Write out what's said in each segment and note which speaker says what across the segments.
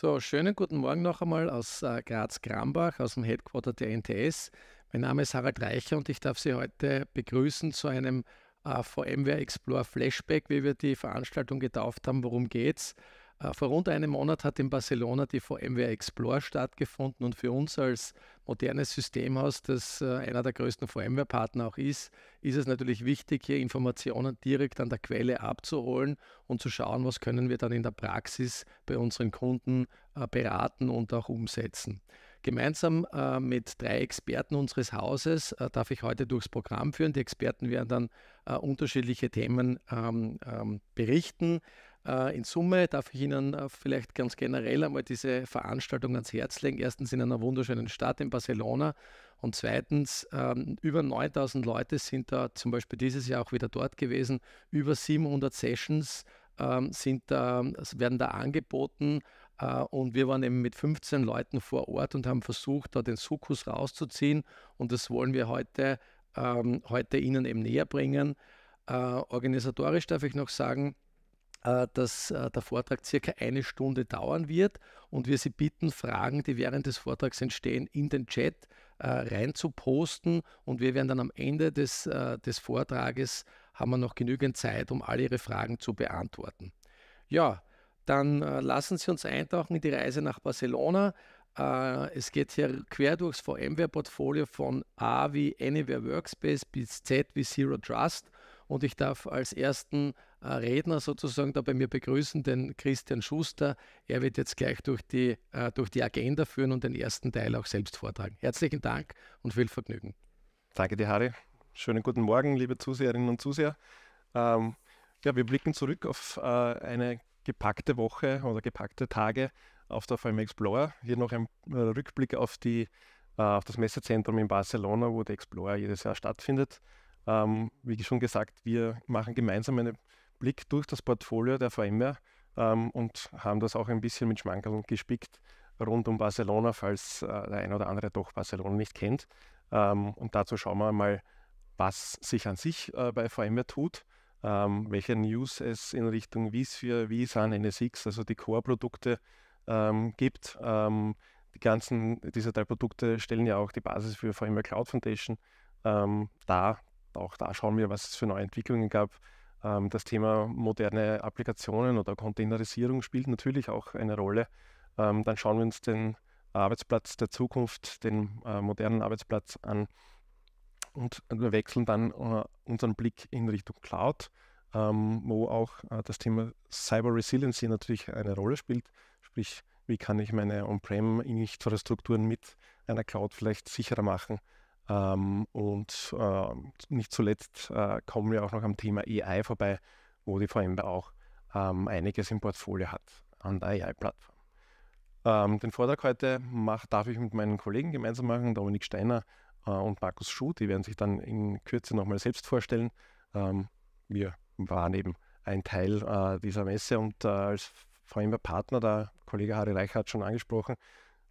Speaker 1: So, schönen guten Morgen noch einmal aus äh, graz krambach aus dem Headquarter der NTS. Mein Name ist Harald Reicher und ich darf Sie heute begrüßen zu einem äh, VMware Explore Flashback, wie wir die Veranstaltung getauft haben. Worum geht's? Äh, vor rund einem Monat hat in Barcelona die VMware Explore stattgefunden und für uns als modernes System hast, das äh, einer der größten VMware-Partner auch ist, ist es natürlich wichtig, hier Informationen direkt an der Quelle abzuholen und zu schauen, was können wir dann in der Praxis bei unseren Kunden äh, beraten und auch umsetzen. Gemeinsam äh, mit drei Experten unseres Hauses darf ich heute durchs Programm führen. Die Experten werden dann unterschiedliche Themen ähm, ähm, berichten. Äh, in Summe darf ich Ihnen äh, vielleicht ganz generell einmal diese Veranstaltung ans Herz legen. Erstens in einer wunderschönen Stadt in Barcelona und zweitens ähm, über 9000 Leute sind da zum Beispiel dieses Jahr auch wieder dort gewesen. Über 700 Sessions ähm, sind da, werden da angeboten. Äh, und wir waren eben mit 15 Leuten vor Ort und haben versucht, da den Sukkus rauszuziehen. Und das wollen wir heute, ähm, heute Ihnen eben näher bringen. Organisatorisch darf ich noch sagen, äh, dass äh, der Vortrag circa eine Stunde dauern wird und wir Sie bitten, Fragen, die während des Vortrags entstehen, in den Chat äh, reinzuposten und wir werden dann am Ende des, des Vortrages haben wir noch genügend Zeit, um alle Ihre Fragen zu beantworten. Ja, dann lassen Sie uns eintauchen in die Reise nach Barcelona. Es geht hier quer durchs VMware-Portfolio von A wie Anywhere Workspace bis Z wie Zero Trust. Und ich darf als ersten äh, Redner sozusagen da bei mir begrüßen, den Christian Schuster. Er wird jetzt gleich durch die, äh, durch die Agenda führen und den ersten Teil auch selbst vortragen. Herzlichen Dank und viel Vergnügen.
Speaker 2: Danke dir, Harry. Schönen guten Morgen, liebe Zuseherinnen und Zuseher. Ähm, ja, wir blicken zurück auf äh, eine gepackte Woche oder gepackte Tage auf der VM Explorer. Hier noch ein äh, Rückblick auf, die, äh, auf das Messezentrum in Barcelona, wo der Explorer jedes Jahr stattfindet. Ähm, wie schon gesagt, wir machen gemeinsam eine Blick durch das Portfolio der VMware ähm, und haben das auch ein bisschen mit Schmankerln gespickt rund um Barcelona, falls äh, der ein oder andere doch Barcelona nicht kennt. Ähm, und dazu schauen wir mal, was sich an sich äh, bei VMware tut, ähm, welche News es in Richtung vSphere, vSAN, NSX, also die Core-Produkte ähm, gibt. Ähm, die ganzen, dieser drei Produkte stellen ja auch die Basis für VMware Cloud Foundation. Ähm, da, auch da schauen wir, was es für neue Entwicklungen gab ähm, das Thema moderne Applikationen oder Containerisierung spielt natürlich auch eine Rolle. Ähm, dann schauen wir uns den Arbeitsplatz der Zukunft, den äh, modernen Arbeitsplatz an und wechseln dann äh, unseren Blick in Richtung Cloud, ähm, wo auch äh, das Thema Cyber Resiliency natürlich eine Rolle spielt. Sprich, wie kann ich meine On-Prem-Infrastrukturen mit einer Cloud vielleicht sicherer machen? Ähm, und äh, nicht zuletzt äh, kommen wir auch noch am Thema AI vorbei, wo die VMware auch ähm, einiges im Portfolio hat an der AI-Plattform. Ähm, den Vortrag heute mach, darf ich mit meinen Kollegen gemeinsam machen, Dominik Steiner äh, und Markus Schuh. Die werden sich dann in Kürze nochmal selbst vorstellen. Ähm, wir waren eben ein Teil äh, dieser Messe und äh, als VMware-Partner, der Kollege Harry Reich hat schon angesprochen,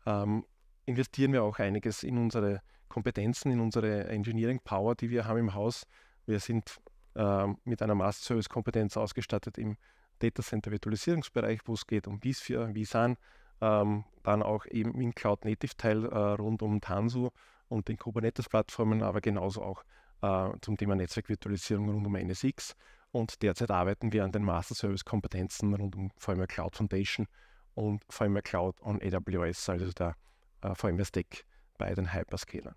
Speaker 2: ähm, investieren wir auch einiges in unsere Kompetenzen in unsere Engineering Power, die wir haben im Haus. Wir sind äh, mit einer Master service kompetenz ausgestattet im Data Center Virtualisierungsbereich, wo es geht um vSphere, vSAN, ähm, dann auch eben im Cloud Native Teil äh, rund um Tanzu und den Kubernetes Plattformen, aber genauso auch äh, zum Thema Netzwerkvirtualisierung rund um NSX. Und derzeit arbeiten wir an den Master Service Kompetenzen rund um VMware Cloud Foundation und VMware Cloud on AWS, also der äh, VMware Stack bei den Hyperscalern.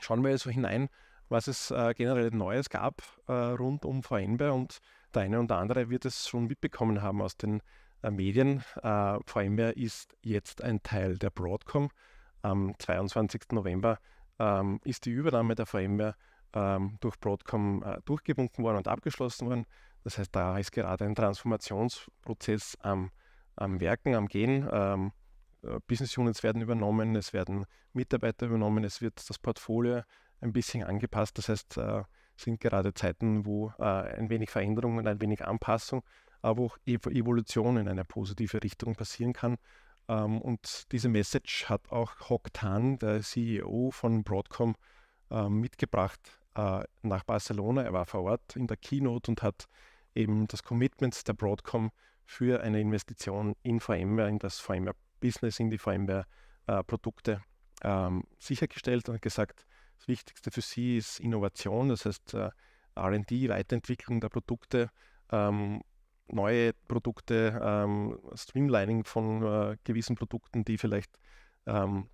Speaker 2: Schauen wir also hinein, was es äh, generell Neues gab äh, rund um VMware und der eine und der andere wird es schon mitbekommen haben aus den äh, Medien. Äh, VMware ist jetzt ein Teil der Broadcom. Am 22. November ähm, ist die Übernahme der VMware ähm, durch Broadcom äh, durchgebunden worden und abgeschlossen worden. Das heißt, da ist gerade ein Transformationsprozess am, am Werken, am Gehen. Ähm, äh, Business Units werden übernommen, es werden Mitarbeiter übernommen, es wird das Portfolio ein bisschen angepasst. Das heißt, äh, sind gerade Zeiten, wo äh, ein wenig Veränderung und ein wenig Anpassung, aber auch Evolution in eine positive Richtung passieren kann. Ähm, und diese Message hat auch Hock Tan, der CEO von Broadcom, ähm, mitgebracht nach Barcelona. Er war vor Ort in der Keynote und hat eben das Commitment der Broadcom für eine Investition in VMware, in das VMware Business in die VMware-Produkte äh, ähm, sichergestellt und gesagt, das Wichtigste für sie ist Innovation, das heißt äh, RD, Weiterentwicklung der Produkte, ähm, neue Produkte, ähm, Streamlining von äh, gewissen Produkten, die vielleicht ähm,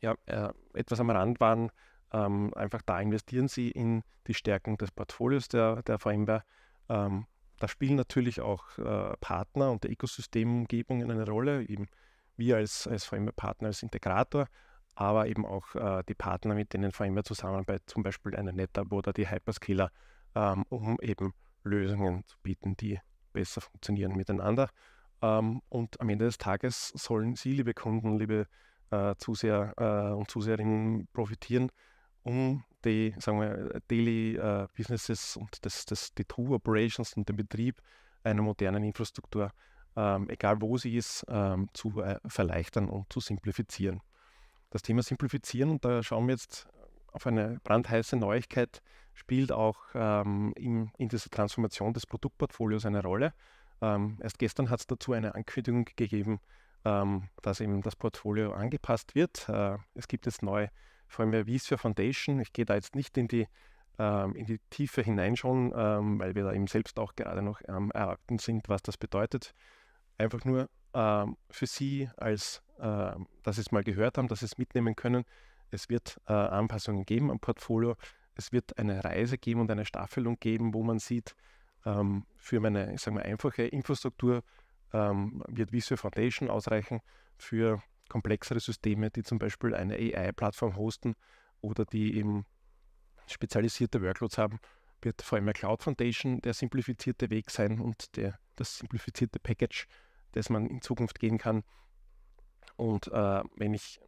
Speaker 2: ja, äh, etwas am Rand waren. Ähm, einfach da investieren sie in die Stärkung des Portfolios der, der VMware. Ähm, da spielen natürlich auch äh, Partner und der Ökosystemumgebungen eine Rolle, eben wir als, als VMware-Partner, als Integrator, aber eben auch äh, die Partner, mit denen VMware zusammenarbeitet, zum Beispiel eine NetApp oder die Hyperscaler, ähm, um eben Lösungen zu bieten, die besser funktionieren miteinander. Ähm, und am Ende des Tages sollen Sie, liebe Kunden, liebe äh, Zuseher äh, und Zuseherinnen, profitieren, um die, sagen wir, Daily äh, Businesses und das, das, die True Operations und den Betrieb einer modernen Infrastruktur zu ähm, egal wo sie ist, ähm, zu äh, verleichtern und zu simplifizieren. Das Thema Simplifizieren, und da schauen wir jetzt auf eine brandheiße Neuigkeit, spielt auch ähm, in, in, dieser Transformation des Produktportfolios eine Rolle. Ähm, erst gestern hat es dazu eine Ankündigung gegeben, ähm, dass eben das Portfolio angepasst wird. Äh, es gibt jetzt neu vor allem Wies für Foundation. Ich gehe da jetzt nicht in die ähm, in die Tiefe hineinschauen, weil wir da eben selbst auch gerade noch am Erarbeiten sind, was das bedeutet einfach nur ähm, für Sie, als äh, dass Sie es mal gehört haben, dass Sie es mitnehmen können. Es wird äh, Anpassungen geben am Portfolio. Es wird eine Reise geben und eine Staffelung geben, wo man sieht, ähm, für meine sagen wir, einfache Infrastruktur ähm, wird Visual Foundation ausreichen. Für komplexere Systeme, die zum Beispiel eine AI-Plattform hosten oder die eben spezialisierte Workloads haben, wird vor allem Cloud Foundation der simplifizierte Weg sein und der, das simplifizierte Package das man in Zukunft gehen kann. Und äh, wenn ich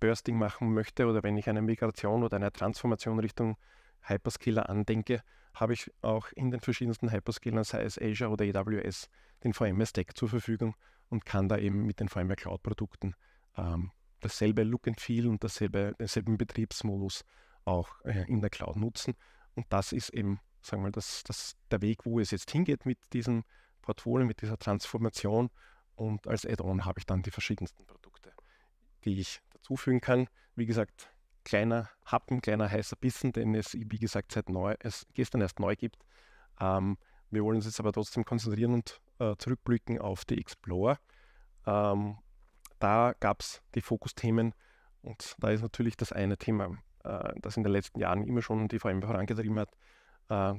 Speaker 2: Bursting machen möchte oder wenn ich eine Migration oder eine Transformation Richtung Hyperscaler andenke, habe ich auch in den verschiedensten Hyperscalern, sei es Azure oder AWS, den VMware-Stack zur Verfügung und kann da eben mit den VMware Cloud-Produkten ähm, dasselbe Look and Feel und dasselbe, denselben Betriebsmodus auch äh, in der Cloud nutzen. Und das ist eben, sagen wir mal, das, das, der Weg, wo es jetzt hingeht mit diesem Portfolio, mit dieser Transformation und als Add-on habe ich dann die verschiedensten Produkte, die ich dazufügen kann. Wie gesagt, kleiner Happen, kleiner heißer Bissen, den es, wie gesagt, seit neu, es gestern erst neu gibt. Ähm, wir wollen uns jetzt aber trotzdem konzentrieren und äh, zurückblicken auf die Explore. Ähm, da gab es die Fokusthemen und da ist natürlich das eine Thema, äh, das in den letzten Jahren immer schon die VM vorangetrieben hat, äh,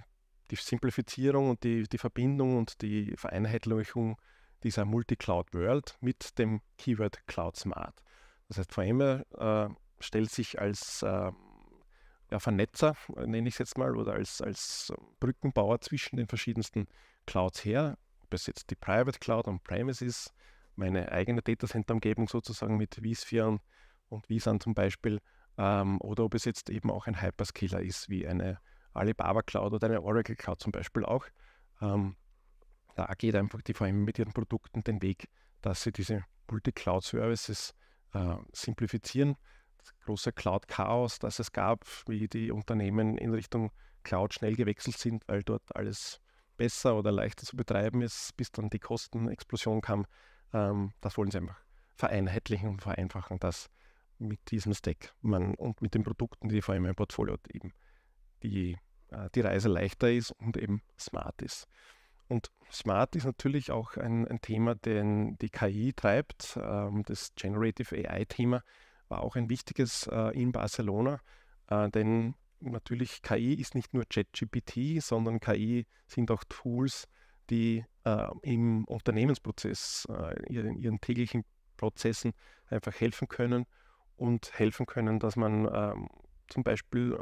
Speaker 2: die Simplifizierung und die, die Verbindung und die Vereinheitlichung dieser Multi-Cloud World mit dem Keyword Cloud Smart. Das heißt, VMware äh, stellt sich als äh, ja, Vernetzer, äh, nenne ich es jetzt mal, oder als, als Brückenbauer zwischen den verschiedensten Clouds her, ob es jetzt die Private Cloud und premises meine eigene Datacenter-Umgebung sozusagen mit vSphere und vSAN zum Beispiel, ähm, oder ob es jetzt eben auch ein Hyperscaler ist, wie eine Alibaba Cloud oder eine Oracle Cloud zum Beispiel auch. Ähm, da geht einfach die VM mit ihren Produkten den Weg, dass sie diese Multi-Cloud-Services äh, simplifizieren. Das große Cloud-Chaos, das es gab, wie die Unternehmen in Richtung Cloud schnell gewechselt sind, weil dort alles besser oder leichter zu betreiben ist, bis dann die Kostenexplosion kam. Ähm, das wollen sie einfach vereinheitlichen und vereinfachen, dass mit diesem Stack man und mit den Produkten, die vor allem im Portfolio hat, eben die äh, die Reise leichter ist und eben smart ist. Und smart ist natürlich auch ein, ein Thema, den die KI treibt. Ähm, das Generative AI-Thema war auch ein wichtiges äh, in Barcelona, äh, denn natürlich KI ist nicht nur ChatGPT, sondern KI sind auch Tools, die im Unternehmensprozess, in ihren, täglichen Prozessen einfach helfen können und helfen können, dass man ähm, zum Beispiel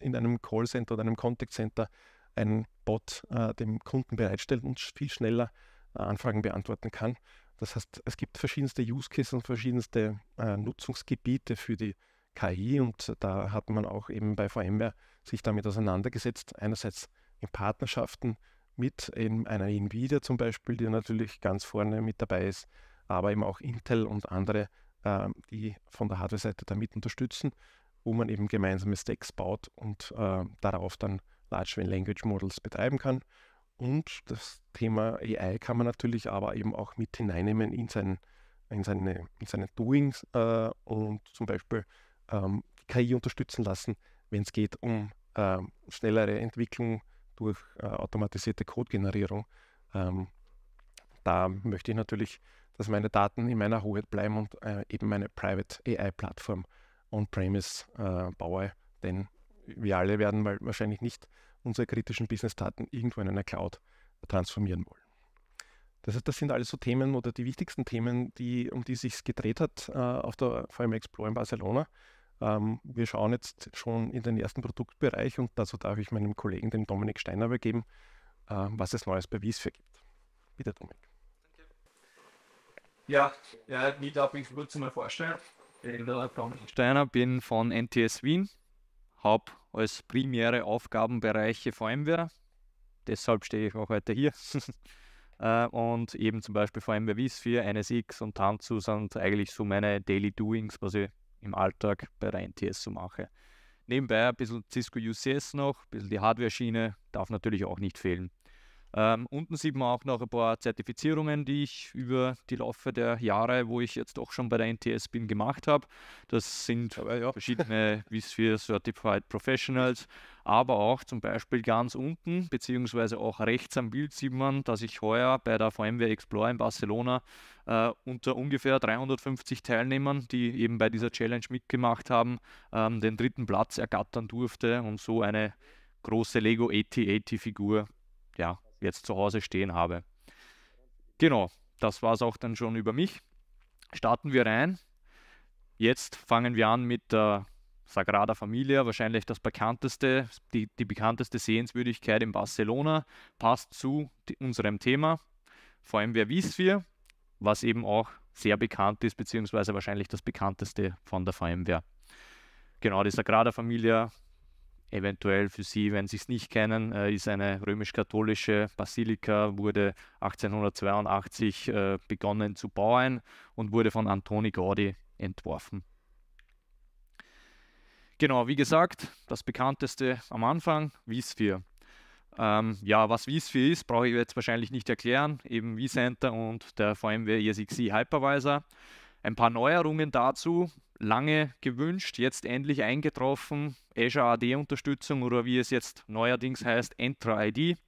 Speaker 2: in einem Callcenter oder einem Contact Center ein Bot äh, dem Kunden bereitstellt und viel schneller äh, Anfragen beantworten kann. Das heißt, es gibt verschiedenste Use Cases und verschiedenste äh, Nutzungsgebiete für die KI und da hat man auch eben bei VMware sich damit auseinandergesetzt. Einerseits in Partnerschaften mit in einer Nvidia zum Beispiel, die natürlich ganz vorne mit dabei ist, aber eben auch Intel und andere, äh, die von der Hardware-Seite damit unterstützen wo man eben gemeinsame Stacks baut und äh, darauf dann Large Language Models betreiben kann. Und das Thema AI kann man natürlich aber eben auch mit hineinnehmen in, sein, in, seine, in seine Doings äh, und zum Beispiel ähm, KI unterstützen lassen, wenn es geht um äh, schnellere Entwicklung durch äh, automatisierte Codegenerierung. Ähm, da möchte ich natürlich, dass meine Daten in meiner Hoheit bleiben und äh, eben meine Private AI-Plattform äh, On-Premise äh, baue. Denn wir alle werden wahrscheinlich nicht unsere kritischen Business-Daten irgendwo in einer Cloud transformieren wollen. Das heißt, das sind alles so Themen oder die wichtigsten Themen, die, um die es sich gedreht hat äh, auf der VM Explore in Barcelona. Ähm, wir schauen jetzt schon in den ersten Produktbereich und dazu darf ich meinem Kollegen, dem Dominik Steiner, übergeben, äh, was es Neues bei für gibt. Bitte, Dominik.
Speaker 3: Ja, ja, die darf mich kurz mal vorstellen. Steiner, bin von NTS Wien, habe als primäre Aufgabenbereiche VMware, deshalb stehe ich auch heute hier. Äh, und eben zum Beispiel VMware vSphere, NSX und Tanzu sind eigentlich so meine Daily Doings, was ich im Alltag bei der NTS so mache. Nebenbei ein bisschen Cisco UCS noch, ein bisschen die Hardware-Schiene, darf natürlich auch nicht fehlen. Ähm, unten sieht man auch noch ein paar Zertifizierungen, die ich über die Laufe der Jahre, wo ich jetzt auch schon bei der NTS bin, gemacht habe. Das sind ja. verschiedene Wisphere Certified Professionals, aber auch zum Beispiel ganz unten, beziehungsweise auch rechts am Bild sieht man, dass ich heuer bei der VMware Explorer in Barcelona äh, unter ungefähr 350 Teilnehmern, die eben bei dieser Challenge mitgemacht haben, ähm, den dritten Platz ergattern durfte und so eine große Lego AT-AT-Figur e ja, jetzt zu Hause stehen habe. Genau, das war es auch dann schon über mich. Starten wir rein. Jetzt fangen wir an mit der Sagrada Familia, wahrscheinlich das bekannteste, die, die bekannteste Sehenswürdigkeit in Barcelona, passt zu unserem Thema. Vor allem wer wies wir, was eben auch sehr bekannt ist, beziehungsweise wahrscheinlich das bekannteste von der VMware. Genau, die Sagrada Familia Eventuell für Sie, wenn Sie es nicht kennen, äh, ist eine römisch-katholische Basilika, wurde 1882 äh, begonnen zu bauen und wurde von Antoni Gaudi entworfen. Genau, wie gesagt, das bekannteste am Anfang, Wiesvier. Ähm, ja, was Wiesvier ist, brauche ich jetzt wahrscheinlich nicht erklären. Eben vCenter und der VMware ESXi Hypervisor. Ein paar Neuerungen dazu, lange gewünscht, jetzt endlich eingetroffen. Azure AD-Unterstützung oder wie es jetzt neuerdings heißt, Entra ID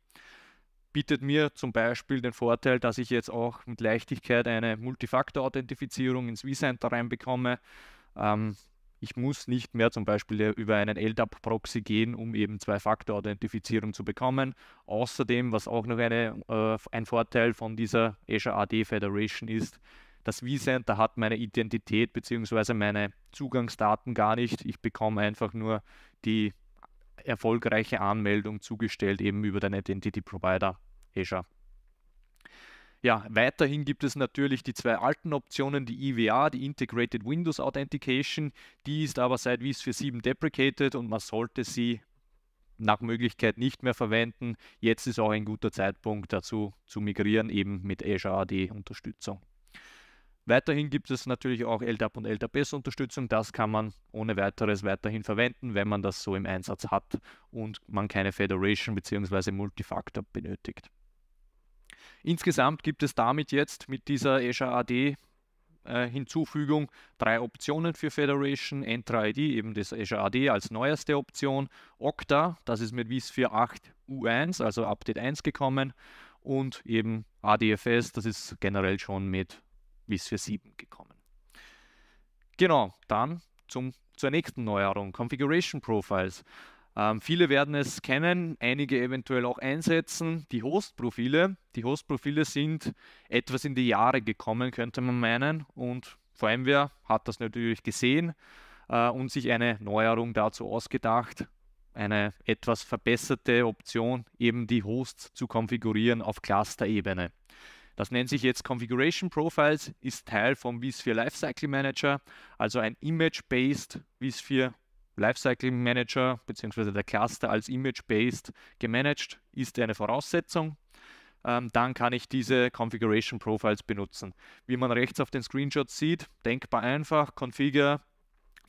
Speaker 3: bietet mir zum Beispiel den Vorteil, dass ich jetzt auch mit Leichtigkeit eine Multifaktor-Authentifizierung ins vCenter reinbekomme. Ähm, ich muss nicht mehr zum Beispiel äh, über einen LDAP-Proxy gehen, um eben Zwei-Faktor-Authentifizierung zu bekommen. Außerdem, was auch noch eine, äh, ein Vorteil von dieser Azure AD Federation ist, das vCenter hat meine Identität bzw. meine Zugangsdaten gar nicht. Ich bekomme einfach nur die erfolgreiche Anmeldung zugestellt, eben über den Identity Provider Azure. Ja, weiterhin gibt es natürlich die zwei alten Optionen, die IWA, die Integrated Windows Authentication. Die ist aber seit Wies 4.7 deprecated und man sollte sie nach Möglichkeit nicht mehr verwenden. Jetzt ist auch ein guter Zeitpunkt dazu zu migrieren, eben mit Azure AD Unterstützung. Weiterhin gibt es natürlich auch LDAP und LDAPS-Unterstützung. Das kann man ohne weiteres weiterhin verwenden, wenn man das so im Einsatz hat und man keine Federation bzw. Multifaktor benötigt. Insgesamt gibt es damit jetzt mit dieser Azure AD äh, Hinzufügung drei Optionen für Federation. Entra ID, eben das Azure AD als neueste Option. Okta, das ist mit WIS 4.8 U1, also Update 1 gekommen. Und eben ADFS, das ist generell schon mit für 7 gekommen. Genau, dann zum, zur nächsten Neuerung, Configuration Profiles. Ähm, viele werden es kennen, einige eventuell auch einsetzen. Die Host-Profile. Die Host-Profile sind etwas in die Jahre gekommen, könnte man meinen. Und VMware hat das natürlich gesehen äh, und sich eine Neuerung dazu ausgedacht, eine etwas verbesserte Option, eben die Hosts zu konfigurieren auf Cluster-Ebene. Das nennt sich jetzt Configuration Profiles, ist Teil vom vSphere Lifecycle Manager, also ein Image-based vSphere Lifecycle Manager beziehungsweise der Cluster als Image-based gemanagt ist eine Voraussetzung. Ähm, dann kann ich diese Configuration Profiles benutzen. Wie man rechts auf den Screenshots sieht, denkbar einfach, Configure,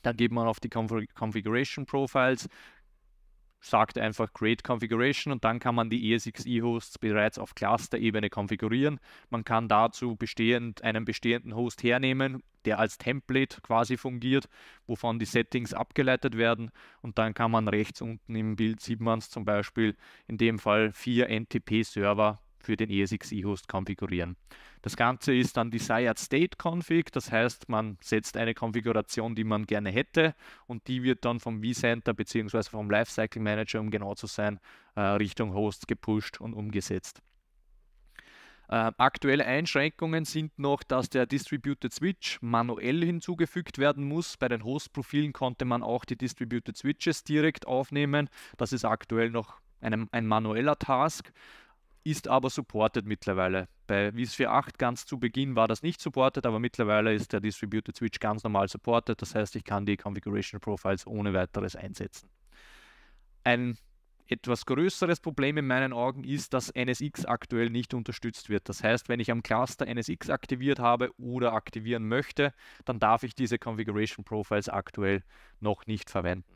Speaker 3: dann geht man auf die Configuration Profiles, sagt einfach Create Configuration und dann kann man die ESXi-Hosts bereits auf Cluster-Ebene konfigurieren. Man kann dazu bestehend, einen bestehenden Host hernehmen, der als Template quasi fungiert, wovon die Settings abgeleitet werden und dann kann man rechts unten im Bild sieht man es zum Beispiel in dem Fall vier NTP-Server für den ESXi-Host konfigurieren. Das Ganze ist dann Desired State Config, das heißt, man setzt eine Konfiguration, die man gerne hätte und die wird dann vom vCenter bzw. vom Lifecycle Manager, um genau zu sein, äh, Richtung Host gepusht und umgesetzt. Äh, aktuelle Einschränkungen sind noch, dass der Distributed Switch manuell hinzugefügt werden muss. Bei den Host-Profilen konnte man auch die Distributed Switches direkt aufnehmen. Das ist aktuell noch einem, ein manueller Task ist aber supported mittlerweile. Bei Visphere 4.8 ganz zu Beginn war das nicht supported, aber mittlerweile ist der Distributed Switch ganz normal supported. Das heißt, ich kann die Configuration Profiles ohne weiteres einsetzen. Ein etwas größeres Problem in meinen Augen ist, dass NSX aktuell nicht unterstützt wird. Das heißt, wenn ich am Cluster NSX aktiviert habe oder aktivieren möchte, dann darf ich diese Configuration Profiles aktuell noch nicht verwenden.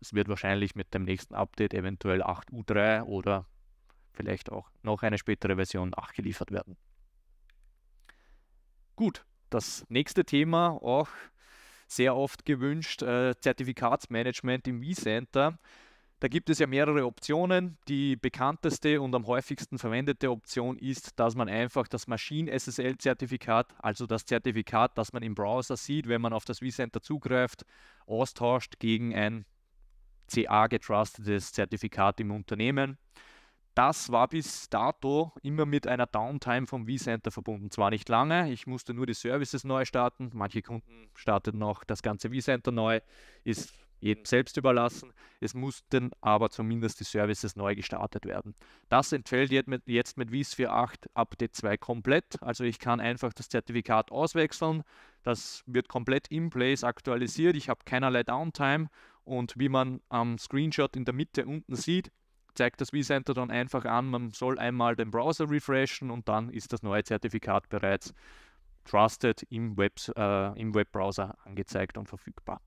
Speaker 3: Das wird wahrscheinlich mit dem nächsten Update eventuell 8U3 oder vielleicht auch noch eine spätere Version nachgeliefert werden. Gut, das nächste Thema, auch sehr oft gewünscht, äh, Zertifikatsmanagement im vCenter. Da gibt es ja mehrere Optionen. Die bekannteste und am häufigsten verwendete Option ist, dass man einfach das Maschinen-SSL-Zertifikat, also das Zertifikat, das man im Browser sieht, wenn man auf das vCenter zugreift, austauscht gegen ein CA-getrustetes Zertifikat im Unternehmen. Das war bis dato immer mit einer Downtime vom vCenter verbunden. Zwar nicht lange, ich musste nur die Services neu starten. Manche Kunden starteten auch das ganze vCenter neu, ist jedem selbst überlassen. Es mussten aber zumindest die Services neu gestartet werden. Das entfällt jetzt mit, vSphere 8 Update 2 komplett. Also ich kann einfach das Zertifikat auswechseln. Das wird komplett in place aktualisiert. Ich habe keinerlei Downtime. Und wie man am Screenshot in der Mitte unten sieht, zeigt das vCenter dann einfach an, man soll einmal den Browser refreshen und dann ist das neue Zertifikat bereits trusted im, Web, äh, im Webbrowser angezeigt und verfügbar.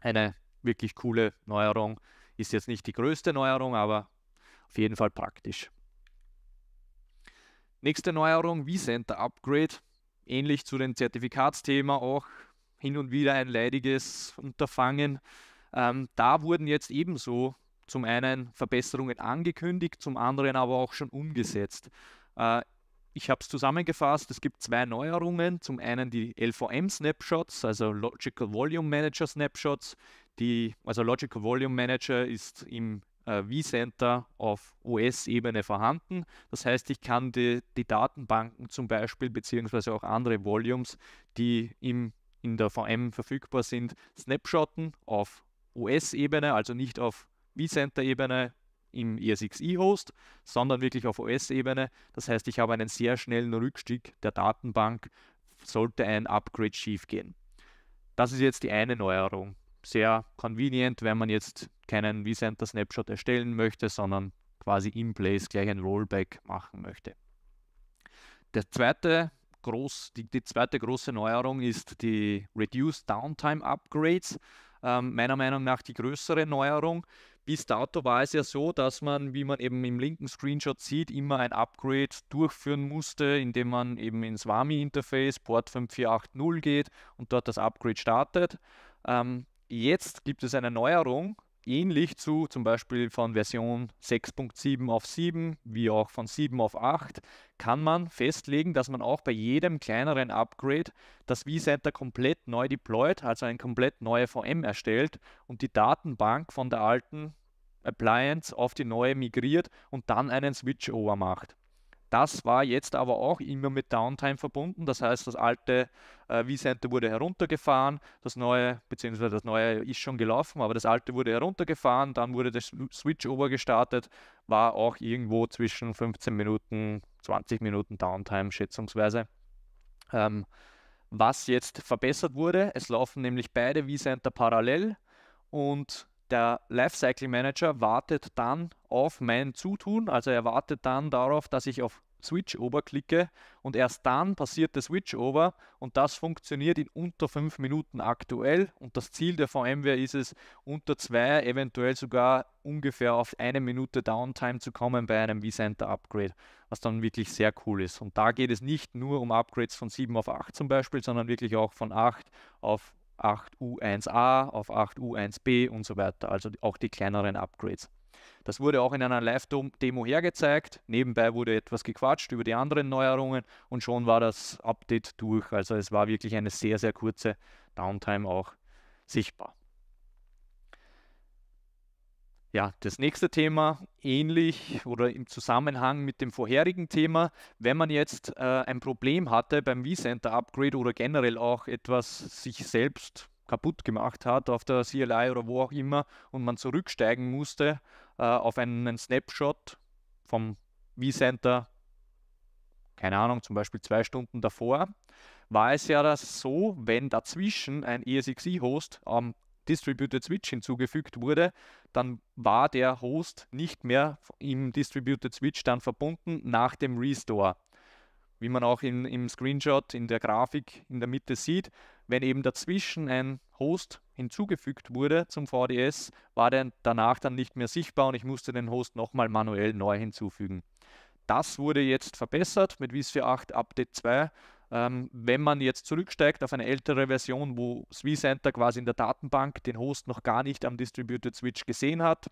Speaker 3: Eine wirklich coole Neuerung, ist jetzt nicht die größte Neuerung, aber auf jeden Fall praktisch. Nächste Neuerung, vCenter Upgrade, ähnlich zu dem Zertifikatsthema auch hin und wieder ein leidiges Unterfangen. Ähm, da wurden jetzt ebenso zum einen Verbesserungen angekündigt, zum anderen aber auch schon umgesetzt. Äh, ich habe es zusammengefasst, es gibt zwei Neuerungen. Zum einen die LVM-Snapshots, also Logical Volume Manager Snapshots. Die, also Logical Volume Manager ist im äh, vCenter auf OS-Ebene vorhanden. Das heißt, ich kann die, die Datenbanken zum Beispiel, beziehungsweise auch andere Volumes, die im, in der VM verfügbar sind, snapshotten auf OS-Ebene, also nicht auf vCenter-Ebene im ESXi-Host, sondern wirklich auf OS-Ebene. Das heißt, ich habe einen sehr schnellen Rückstieg der Datenbank, sollte ein Upgrade schiefgehen. Das ist jetzt die eine Neuerung. Sehr convenient, wenn man jetzt keinen vCenter-Snapshot erstellen möchte, sondern quasi in place gleich ein Rollback machen möchte. Der zweite groß, die, die zweite große Neuerung ist die Reduced Downtime Upgrades. Ähm, meiner Meinung nach die größere Neuerung. Bis dato war es ja so, dass man, wie man eben im linken Screenshot sieht, immer ein Upgrade durchführen musste, indem man eben ins WAMI-Interface Port 5480 geht und dort das Upgrade startet. Ähm, jetzt gibt es eine Neuerung, ähnlich zu, zum Beispiel von Version 6.7 auf 7, wie auch von 7 auf 8, kann man festlegen, dass man auch bei jedem kleineren Upgrade das vCenter komplett neu deployt, also eine komplett neue VM erstellt und die Datenbank von der alten Appliance auf die neue migriert und dann einen Switchover macht. Das war jetzt aber auch immer mit Downtime verbunden. Das heißt, das alte äh, vCenter wurde heruntergefahren, das neue, beziehungsweise das neue ist schon gelaufen, aber das alte wurde heruntergefahren, dann wurde der Switchover gestartet, war auch irgendwo zwischen 15 Minuten, 20 Minuten Downtime schätzungsweise. Ähm, was jetzt verbessert wurde, es laufen nämlich beide vCenter parallel und der Lifecycle Manager wartet dann auf mein Zutun, also er wartet dann darauf, dass ich auf Switchover klicke und erst dann passiert der Switchover und das funktioniert in unter fünf Minuten aktuell und das Ziel der VMware ist es, unter zwei, eventuell sogar ungefähr auf eine Minute Downtime zu kommen bei einem vCenter Upgrade, was dann wirklich sehr cool ist. Und da geht es nicht nur um Upgrades von 7 auf 8 zum Beispiel, sondern wirklich auch von 8 auf 8U1A auf 8U1B und so weiter, also auch die kleineren Upgrades. Das wurde auch in einer Live-Demo hergezeigt. Nebenbei wurde etwas gequatscht über die anderen Neuerungen und schon war das Update durch. Also es war wirklich eine sehr, sehr kurze Downtime auch sichtbar. Ja, das nächste Thema, ähnlich oder im Zusammenhang mit dem vorherigen Thema, wenn man jetzt äh, ein Problem hatte beim vCenter-Upgrade oder generell auch etwas sich selbst kaputt gemacht hat auf der CLI oder wo auch immer und man zurücksteigen musste äh, auf einen Snapshot vom vCenter, keine Ahnung, zum Beispiel zwei Stunden davor, war es ja das so, wenn dazwischen ein ESXi-Host am Distributed Switch hinzugefügt wurde, dann war der Host nicht mehr im Distributed Switch dann verbunden nach dem Restore. Wie man auch in, im Screenshot, in der Grafik in der Mitte sieht, wenn eben dazwischen ein Host hinzugefügt wurde zum VDS, war der danach dann nicht mehr sichtbar und ich musste den Host nochmal manuell neu hinzufügen. Das wurde jetzt verbessert mit Vis 4.8 Update 2 ähm, wenn man jetzt zurücksteigt auf eine ältere Version, wo SwiCenter quasi in der Datenbank den Host noch gar nicht am Distributed Switch gesehen hat,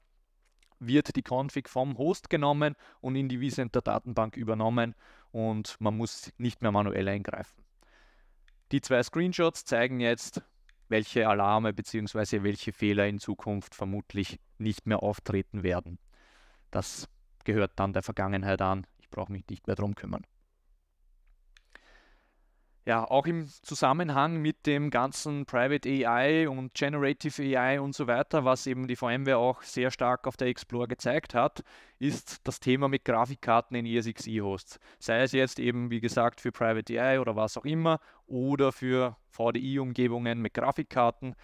Speaker 3: wird die Config vom Host genommen und in die vCenter Datenbank übernommen und man muss nicht mehr manuell eingreifen. Die zwei Screenshots zeigen jetzt, welche Alarme bzw. welche Fehler in Zukunft vermutlich nicht mehr auftreten werden. Das gehört dann der Vergangenheit an. Ich brauche mich nicht mehr drum kümmern ja, auch im Zusammenhang mit dem ganzen Private AI und Generative AI und so weiter, was eben die VMware auch sehr stark auf der Explore gezeigt hat, ist das Thema mit Grafikkarten in ESXi-Hosts. Sei es jetzt eben, wie gesagt, für Private AI oder was auch immer oder für VDI-Umgebungen mit Grafikkarten.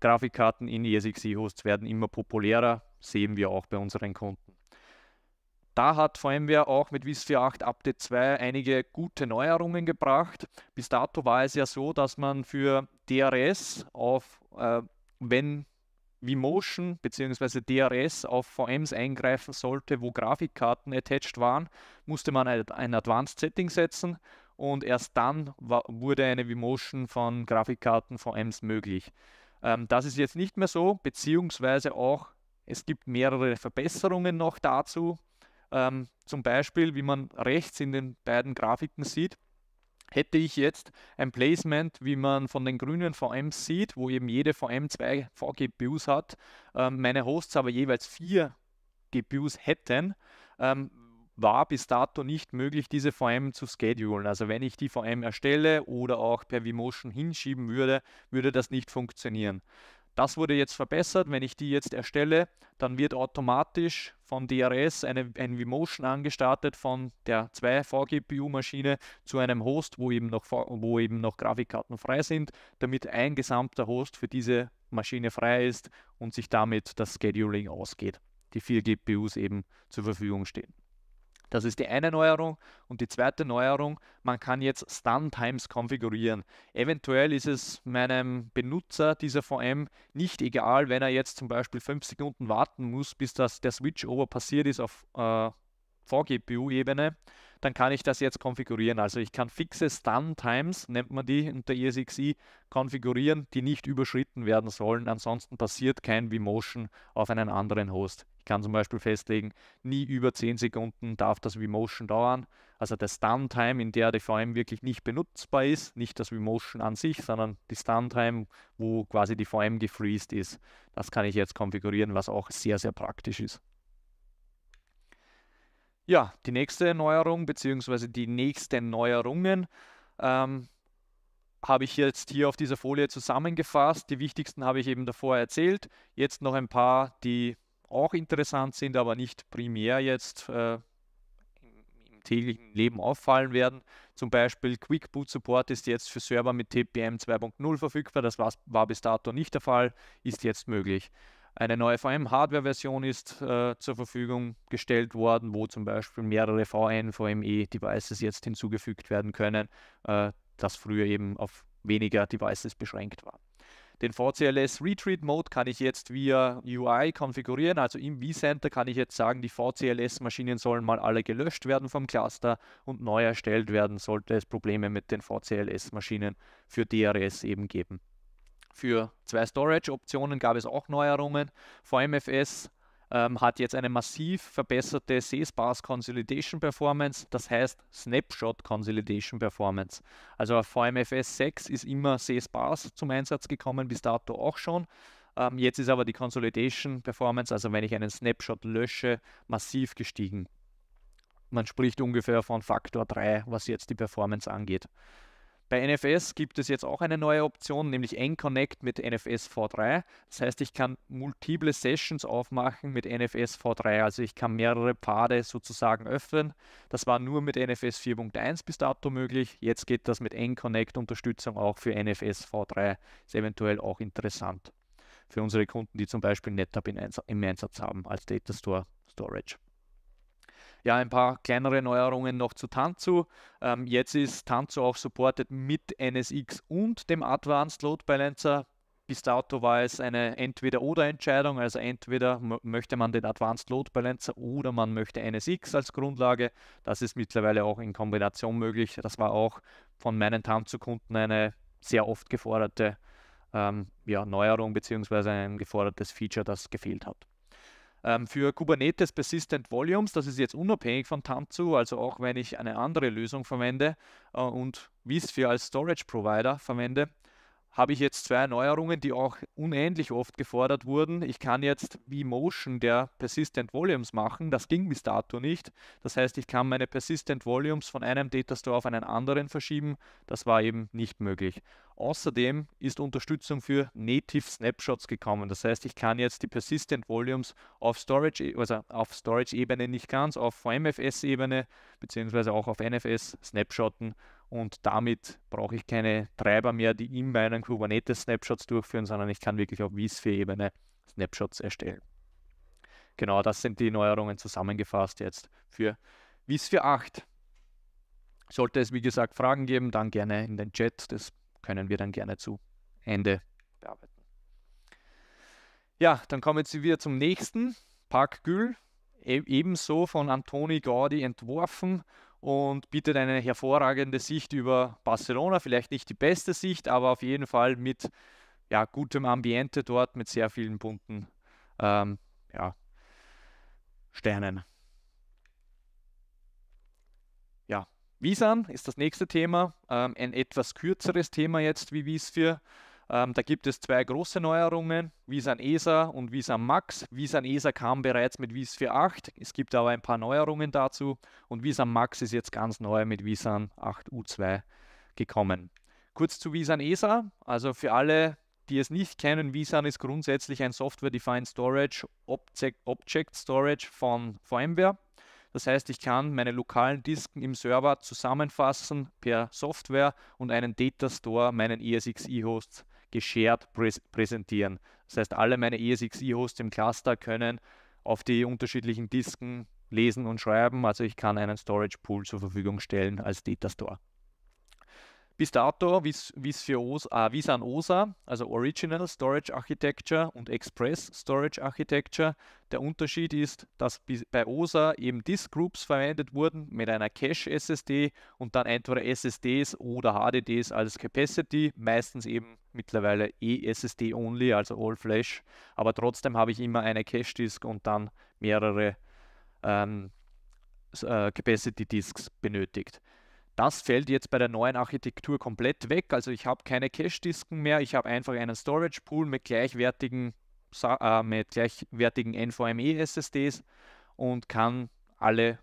Speaker 3: Grafikkarten in ESXi-Hosts werden immer populärer, sehen wir auch bei unseren Kunden. Da hat VMware auch mit WIS48 Update 2 einige gute Neuerungen gebracht. Bis dato war es ja so, dass man für DRS auf, äh, wenn vMotion bzw. DRS auf VMs eingreifen sollte, wo Grafikkarten attached waren, musste man ein Advanced Setting setzen und erst dann wurde eine vMotion von Grafikkarten VMs möglich. Ähm, das ist jetzt nicht mehr so, beziehungsweise auch es gibt mehrere Verbesserungen noch dazu. Ähm, zum Beispiel, wie man rechts in den beiden Grafiken sieht, hätte ich jetzt ein Placement, wie man von den grünen VMs sieht, wo eben jede VM zwei VGPUs hat, ähm, meine Hosts aber jeweils vier GPUs hätten, ähm, war bis dato nicht möglich, diese VM zu schedulen. Also wenn ich die VM erstelle oder auch per vMotion hinschieben würde, würde das nicht funktionieren. Das wurde jetzt verbessert. Wenn ich die jetzt erstelle, dann wird automatisch von DRS eine, ein v angestartet von der 2 vGPU-Maschine zu einem Host, wo eben, noch, wo eben noch Grafikkarten frei sind, damit ein gesamter Host für diese Maschine frei ist und sich damit das Scheduling ausgeht. Die vier GPUs eben zur Verfügung stehen. Das ist die eine Neuerung. Und die zweite Neuerung, man kann jetzt Stun Times konfigurieren. Eventuell ist es meinem Benutzer dieser VM nicht egal, wenn er jetzt zum Beispiel 5 Sekunden warten muss, bis das, der Switchover passiert ist auf äh, VGPU-Ebene, dann kann ich das jetzt konfigurieren. Also ich kann fixe Stun-Times, nennt man die unter ESXi, konfigurieren, die nicht überschritten werden sollen. Ansonsten passiert kein V-Motion auf einen anderen Host. Ich kann zum Beispiel festlegen, nie über 10 Sekunden darf das V-Motion dauern. Also der stun in der die VM wirklich nicht benutzbar ist, nicht das V-Motion an sich, sondern die stun wo quasi die VM gefreezed ist. Das kann ich jetzt konfigurieren, was auch sehr, sehr praktisch ist. Ja, die nächste Neuerung, bzw. die nächsten Neuerungen, ähm, habe ich jetzt hier auf dieser Folie zusammengefasst. Die wichtigsten habe ich eben davor erzählt. Jetzt noch ein paar, die auch interessant sind, aber nicht primär jetzt äh, im täglichen Leben auffallen werden. Zum Beispiel Quick Boot Support ist jetzt für Server mit TPM 2.0 verfügbar. Das war, war bis dato nicht der Fall, ist jetzt möglich. Eine neue VM-Hardware-Version ist äh, zur Verfügung gestellt worden, wo zum Beispiel mehrere VN-VME-Devices jetzt hinzugefügt werden können, äh, das früher eben auf weniger Devices beschränkt war. Den VCLS Retreat Mode kann ich jetzt via UI konfigurieren, also im vCenter kann ich jetzt sagen, die VCLS Maschinen sollen mal alle gelöscht werden vom Cluster und neu erstellt werden, sollte es Probleme mit den VCLS Maschinen für DRS eben geben. Für zwei Storage-Optionen gab es auch Neuerungen. VMFS ähm, hat jetzt eine massiv verbesserte C-Sparse Consolidation Performance, das heißt Snapshot Consolidation Performance. Also auf VMFS 6 ist immer C-Sparse zum Einsatz gekommen, bis dato auch schon. Ähm, jetzt ist aber die Consolidation Performance, also wenn ich einen Snapshot lösche, massiv gestiegen. Man spricht ungefähr von Faktor 3, was jetzt die Performance angeht. Bei NFS gibt es jetzt auch eine neue Option, nämlich N-Connect mit NFS V3. Das heißt, ich kann multiple Sessions aufmachen mit NFS V3. Also ich kann mehrere Pfade sozusagen öffnen. Das war nur mit NFS 4.1 bis dato möglich. Jetzt geht das mit N-Connect-Unterstützung auch für NFS V3. Ist eventuell auch interessant für unsere Kunden, die zum Beispiel NetApp im Einsatz haben als Data Store Storage ja ein paar kleinere Neuerungen noch zu Tanzu. Ähm, jetzt ist Tanzu auch supported mit NSX und dem Advanced Load Balancer. Bis dato war es eine Entweder-Oder-Entscheidung, also entweder möchte man den Advanced Load Balancer oder man möchte NSX als Grundlage. Das ist mittlerweile auch in Kombination möglich. Das war auch von meinen Tanzu-Kunden eine sehr oft geforderte ähm, ja, Neuerung bzw. ein gefordertes Feature, das gefehlt hat. Ähm, für Kubernetes Persistent Volumes, das ist jetzt unabhängig von Tanzu, also auch wenn ich eine andere Lösung verwende äh, und vSphere als Storage Provider verwende, habe ich jetzt zwei Erneuerungen, die auch unendlich oft gefordert wurden. Ich kann jetzt wie Motion der Persistent Volumes machen. Das ging bis dato nicht. Das heißt, ich kann meine Persistent Volumes von einem Datastore auf einen anderen verschieben. Das war eben nicht möglich. Außerdem ist Unterstützung für Native Snapshots gekommen. Das heißt, ich kann jetzt die Persistent Volumes auf Storage, e, also auf Storage-Ebene nicht ganz, auf VMFS-Ebene beziehungsweise auch auf NFS snapshotten und damit brauche ich keine Treiber mehr, die in meinen Kubernetes-Snapshots durchführen, sondern ich kann wirklich auf vSphere-Ebene Snapshots erstellen. Genau, das sind die Neuerungen zusammengefasst jetzt für vSphere 8. Sollte es, wie gesagt, Fragen geben, dann gerne in den Chat. Das können wir dann gerne zu Ende bearbeiten. Ja, dann kommen jetzt wir zum nächsten. Park Gül, e-, ebenso von Antoni Gaudi entworfen und bietet eine hervorragende Sicht über Barcelona. Vielleicht nicht die beste Sicht, aber auf jeden Fall mit ja, gutem Ambiente dort, mit sehr vielen bunten ähm, ja, Sternen. Ja, Wiesn ist das nächste Thema. Ähm, ein etwas kürzeres Thema jetzt wie Wiesvier. Ähm, da gibt es zwei große Neuerungen, Visan ESA und e Visan Max. Visan ESA kam bereits mit Vis 4.8, es gibt aber ein paar Neuerungen dazu und Visan Max ist jetzt ganz neu mit Visan 8U2 gekommen. Kurz zu Visan ESA, also für alle, die es nicht kennen, Visan ist grundsätzlich ein Software-Defined Storage, Object, Object Storage von VMware. Das heißt, ich kann meine lokalen Disken im Server zusammenfassen per Software und einen Datastore, meinen ESXi-Host geshared präsentieren. Das heißt, alle meine ESXi-Hosts im Cluster können auf die unterschiedlichen Disken lesen und schreiben. Also ich kann einen Storage Pool zur Verfügung stellen als Data Store. Bis dato, wie es für äh, an OSA, also Original Storage Architecture und Express Storage Architecture, der Unterschied ist, dass bei OSA eben Disk Groups verwendet wurden mit einer Cache SSD und dann entweder SSDs oder HDDs als Capacity, meistens eben mittlerweile eSSD only, also All Flash, aber trotzdem habe ich immer eine Cache Disk und dann mehrere ähm, äh, Capacity Disks benötigt. Das fällt jetzt bei der neuen Architektur komplett weg. Also ich habe keine Cache-Disken mehr, ich habe einfach einen Storage-Pool mit gleichwertigen, äh, mit gleichwertigen NVMe-SSDs und kann alle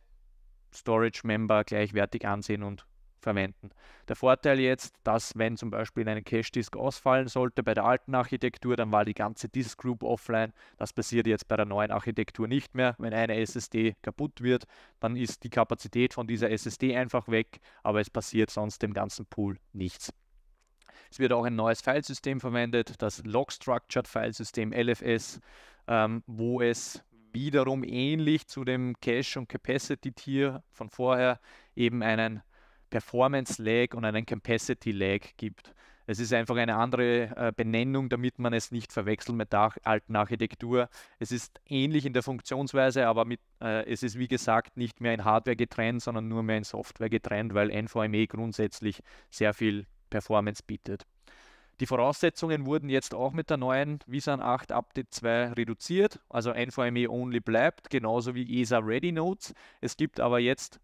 Speaker 3: Storage-Member gleichwertig ansehen und verwenden. Der Vorteil jetzt, dass wenn zum Beispiel ein Cache-Disk ausfallen sollte bei der alten Architektur, dann war die ganze Disk Group offline. Das passiert jetzt bei der neuen Architektur nicht mehr. Wenn eine SSD kaputt wird, dann ist die Kapazität von dieser SSD einfach weg, aber es passiert sonst dem ganzen Pool nichts. Es wird auch ein neues Filesystem verwendet, das Log Structured Filesystem LFS, ähm, wo es wiederum ähnlich zu dem Cache und Capacity Tier von vorher eben einen Performance-Lag und einen Capacity-Lag gibt. Es ist einfach eine andere äh, Benennung, damit man es nicht verwechselt mit der alten Architektur. Es ist ähnlich in der Funktionsweise, aber mit, äh, es ist wie gesagt nicht mehr in Hardware getrennt, sondern nur mehr in Software getrennt, weil NVMe grundsätzlich sehr viel Performance bietet. Die Voraussetzungen wurden jetzt auch mit der neuen Visan 8 Update 2 reduziert, also NVMe only bleibt, genauso wie ESA Ready Notes. Es gibt aber jetzt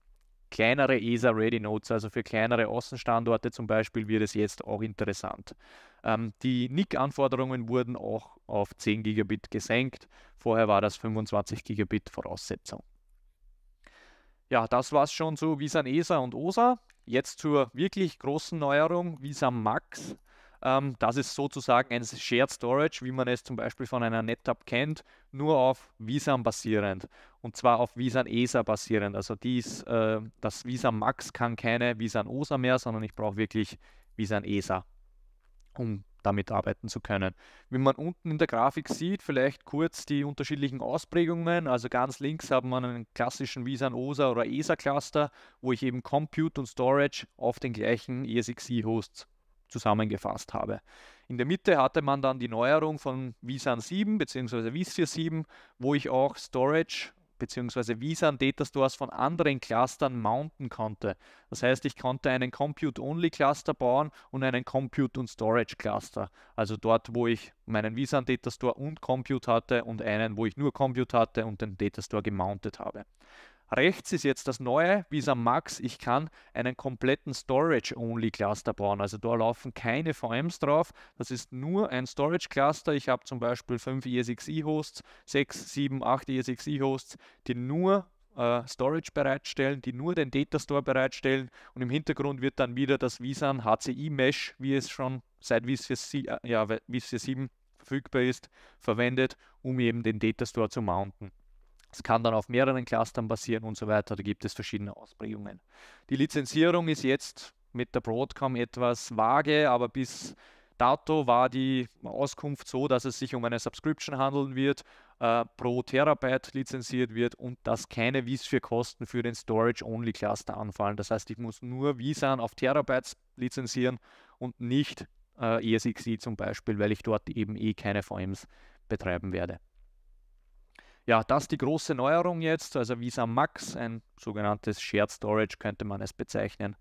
Speaker 3: kleinere ESA-Ready-Nodes, also für kleinere Außenstandorte zum Beispiel, wird es jetzt auch interessant. Ähm, die NIC-Anforderungen wurden auch auf 10 Gigabit gesenkt. Vorher war das 25 Gigabit Voraussetzung. Ja, das war es schon zu Visan ESA und OSA. Jetzt zur wirklich großen Neuerung Visa Max. Ähm, das ist sozusagen ein Shared Storage, wie man es zum Beispiel von einer NetApp kennt, nur auf Visa basierend und zwar auf Visan ESA basierend. Also dies, äh, das Visan Max kann keine Visan OSA mehr, sondern ich brauche wirklich Visan ESA, um damit arbeiten zu können. Wie man unten in der Grafik sieht, vielleicht kurz die unterschiedlichen Ausprägungen. Also ganz links haben wir einen klassischen Visan OSA oder ESA Cluster, wo ich eben Compute und Storage auf den gleichen ESXi Hosts zusammengefasst habe. In der Mitte hatte man dann die Neuerung von Visan 7 bzw. vSphere 7, wo ich auch Storage bzw. Visan Data Stores von anderen Clustern mounten konnte. Das heißt, ich konnte einen Compute-Only-Cluster bauen und einen Compute- und Storage-Cluster. Also dort, wo ich meinen Visan Data Store und Compute hatte und einen, wo ich nur Compute hatte und den Data Store gemountet habe. Rechts ist jetzt das neue Visa Max. Ich kann einen kompletten Storage-Only-Cluster bauen. Also da laufen keine VMs drauf. Das ist nur ein Storage-Cluster. Ich habe zum Beispiel 5 ESXi-Hosts, 6, 7, 8 ESXi-Hosts, die nur äh, Storage bereitstellen, die nur den Datastore bereitstellen. Und im Hintergrund wird dann wieder das Visa HCI-Mesh, wie es schon seit Vis 4, äh, ja, 7 verfügbar ist, verwendet, um eben den Datastore zu mounten. Es kann dann auf mehreren Clustern basieren und so weiter. Da gibt es verschiedene Ausprägungen. Die Lizenzierung ist jetzt mit der Broadcom etwas vage, aber bis dato war die Auskunft so, dass es sich um eine Subscription handeln wird, äh, pro Terabyte lizenziert wird und dass keine vis für kosten für den Storage-Only-Cluster anfallen. Das heißt, ich muss nur Visan auf Terabytes lizenzieren und nicht äh, ESXi zum Beispiel, weil ich dort eben eh keine VMs betreiben werde ja, das ist die große Neuerung jetzt, also Visa Max, ein sogenanntes Shared Storage könnte man es bezeichnen.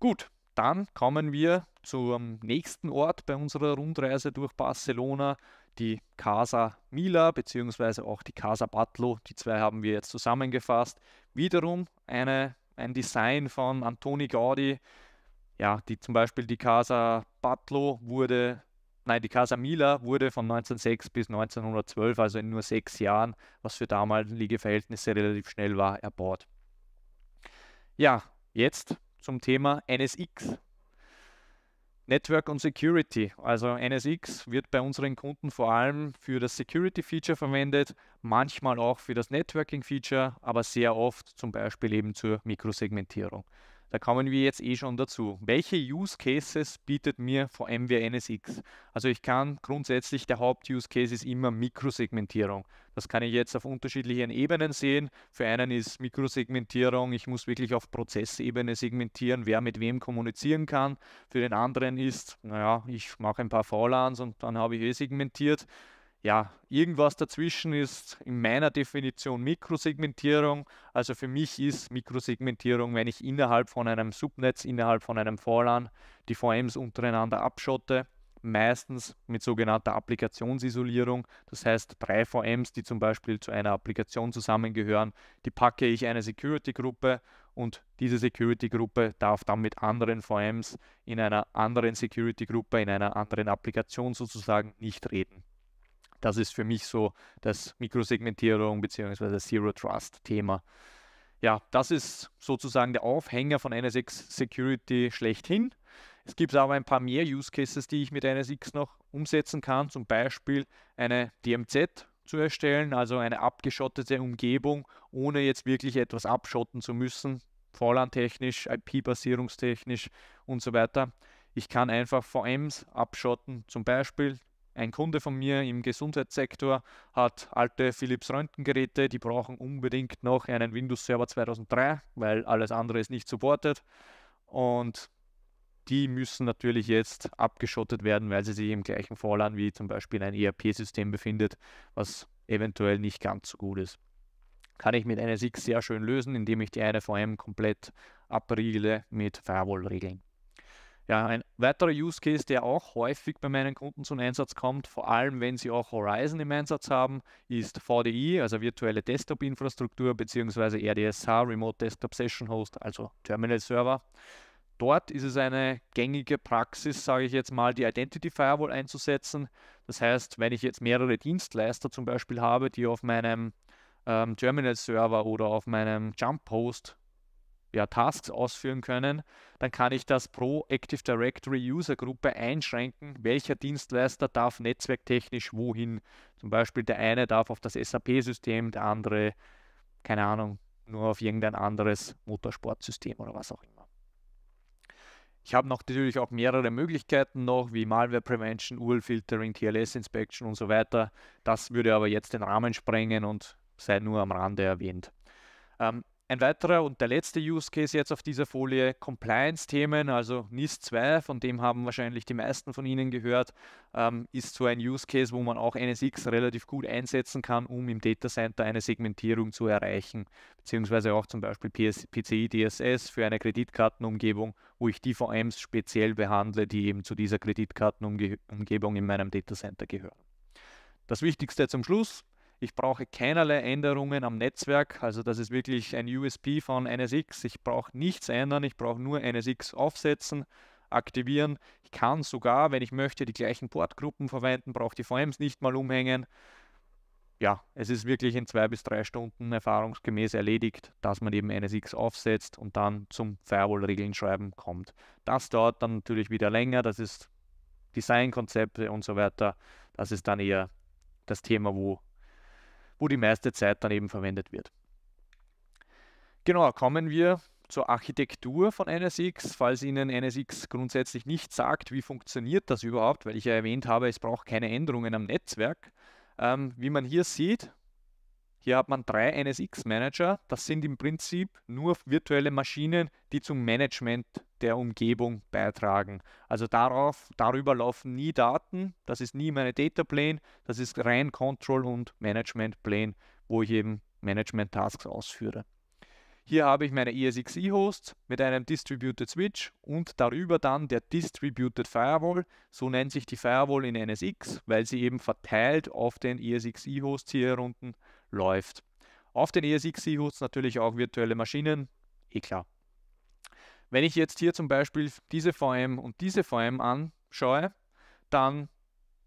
Speaker 3: Gut, dann kommen wir zum nächsten Ort bei unserer Rundreise durch Barcelona, die Casa Mila bzw. auch die Casa Batlo. Die zwei haben wir jetzt zusammengefasst. Wiederum eine, ein Design von Antoni Gaudi. Ja, die, zum Beispiel die Casa Batlo wurde Nein, die Casa Mila wurde von 1906 bis 1912, also in nur sechs Jahren, was für damalige Verhältnisse relativ schnell war, erbaut. Ja, jetzt zum Thema NSX. Network und Security. Also NSX wird bei unseren Kunden vor allem für das Security-Feature verwendet, manchmal auch für das Networking-Feature, aber sehr oft zum Beispiel eben zur Mikrosegmentierung. Da kommen wir jetzt eh schon dazu. Welche Use Cases bietet mir VMware NSX? Also ich kann grundsätzlich, der Haupt-Use Case ist immer Mikrosegmentierung. Das kann ich jetzt auf unterschiedlichen Ebenen sehen. Für einen ist Mikrosegmentierung, ich muss wirklich auf Prozessebene segmentieren, wer mit wem kommunizieren kann. Für den anderen ist, naja, ich mache ein paar VLANs und dann habe ich eh segmentiert ja, irgendwas dazwischen ist in meiner Definition Mikrosegmentierung. Also für mich ist Mikrosegmentierung, wenn ich innerhalb von einem Subnetz, innerhalb von einem VLAN die VMs untereinander abschotte, meistens mit sogenannter Applikationsisolierung. Das heißt, drei VMs, die zum Beispiel zu einer Applikation zusammengehören, die packe ich eine Security-Gruppe und diese Security-Gruppe darf dann mit anderen VMs in einer anderen Security-Gruppe, in einer anderen Applikation sozusagen nicht reden. Das ist für mich so das Mikrosegmentierung bzw. Zero Trust Thema. Ja, das ist sozusagen der Aufhänger von NSX Security schlechthin. Es gibt aber ein paar mehr Use Cases, die ich mit NSX noch umsetzen kann, zum Beispiel eine DMZ zu erstellen, also eine abgeschottete Umgebung, ohne jetzt wirklich etwas abschotten zu müssen, VLAN-technisch, IP-Basierungstechnisch und so weiter. Ich kann einfach VMs abschotten, zum Beispiel ein Kunde von mir im Gesundheitssektor hat alte Philips Röntgengeräte, die brauchen unbedingt noch einen Windows Server 2003, weil alles andere ist nicht supportet. Und die müssen natürlich jetzt abgeschottet werden, weil sie sich im gleichen Vorlan wie zum Beispiel ein ERP-System befindet, was eventuell nicht ganz so gut ist. Kann ich mit NSX sehr schön lösen, indem ich die eine VM komplett abriegele mit Firewall-Regeln. Ja, ein weiterer Use Case, der auch häufig bei meinen Kunden zum Einsatz kommt, vor allem wenn sie auch Horizon im Einsatz haben, ist VDI, also virtuelle Desktop-Infrastruktur bzw. RDSH, Remote Desktop Session Host, also Terminal Server. Dort ist es eine gängige Praxis, sage ich jetzt mal, die Identity Firewall einzusetzen. Das heißt, wenn ich jetzt mehrere Dienstleister zum Beispiel habe, die auf meinem ähm, Terminal-Server oder auf meinem Jump-Host ja, Tasks ausführen können, dann kann ich das pro Active Directory User Gruppe einschränken, welcher Dienstleister darf netzwerktechnisch wohin. Zum Beispiel der eine darf auf das SAP-System, der andere, keine Ahnung, nur auf irgendein anderes Motorsportsystem oder was auch immer. Ich habe noch natürlich auch mehrere Möglichkeiten noch, wie Malware Prevention, URL Filtering, TLS Inspection und so weiter. Das würde aber jetzt den Rahmen sprengen und sei nur am Rande erwähnt. Ähm, ein weiterer und der letzte Use Case jetzt auf dieser Folie, Compliance-Themen, also NIS 2, von dem haben wahrscheinlich die meisten von Ihnen gehört, ähm, ist so ein Use Case, wo man auch NSX relativ gut einsetzen kann, um im Data Center eine Segmentierung zu erreichen, beziehungsweise auch zum Beispiel PS PCI DSS für eine Kreditkartenumgebung, wo ich die VMs speziell behandle, die eben zu dieser Kreditkartenumgebung in meinem Data Center gehören. Das Wichtigste zum Schluss, ich brauche keinerlei Änderungen am Netzwerk. Also das ist wirklich ein USP von NSX. Ich brauche nichts ändern. Ich brauche nur NSX aufsetzen, aktivieren. Ich kann sogar, wenn ich möchte, die gleichen Portgruppen verwenden, brauche die VMs nicht mal umhängen. Ja, es ist wirklich in zwei bis drei Stunden erfahrungsgemäß erledigt, dass man eben NSX aufsetzt und dann zum Firewall-Regeln schreiben kommt. Das dauert dann natürlich wieder länger. Das ist Designkonzepte und so weiter. Das ist dann eher das Thema, wo wo die meiste Zeit dann eben verwendet wird. Genau, kommen wir zur Architektur von NSX. Falls Ihnen NSX grundsätzlich nicht sagt, wie funktioniert das überhaupt, weil ich ja erwähnt habe, es braucht keine Änderungen am Netzwerk. Ähm, wie man hier sieht, hier hat man drei NSX-Manager. Das sind im Prinzip nur virtuelle Maschinen, die zum Management der Umgebung beitragen. Also darauf, darüber laufen nie Daten, das ist nie meine Data Plane, das ist rein Control und Management Plane, wo ich eben Management Tasks ausführe. Hier habe ich meine ESXi Hosts mit einem Distributed Switch und darüber dann der Distributed Firewall. So nennt sich die Firewall in NSX, weil sie eben verteilt auf den ESXi Hosts hier unten läuft. Auf den ESXi Hosts natürlich auch virtuelle Maschinen, eh klar. Wenn ich jetzt hier zum Beispiel diese VM und diese VM anschaue, dann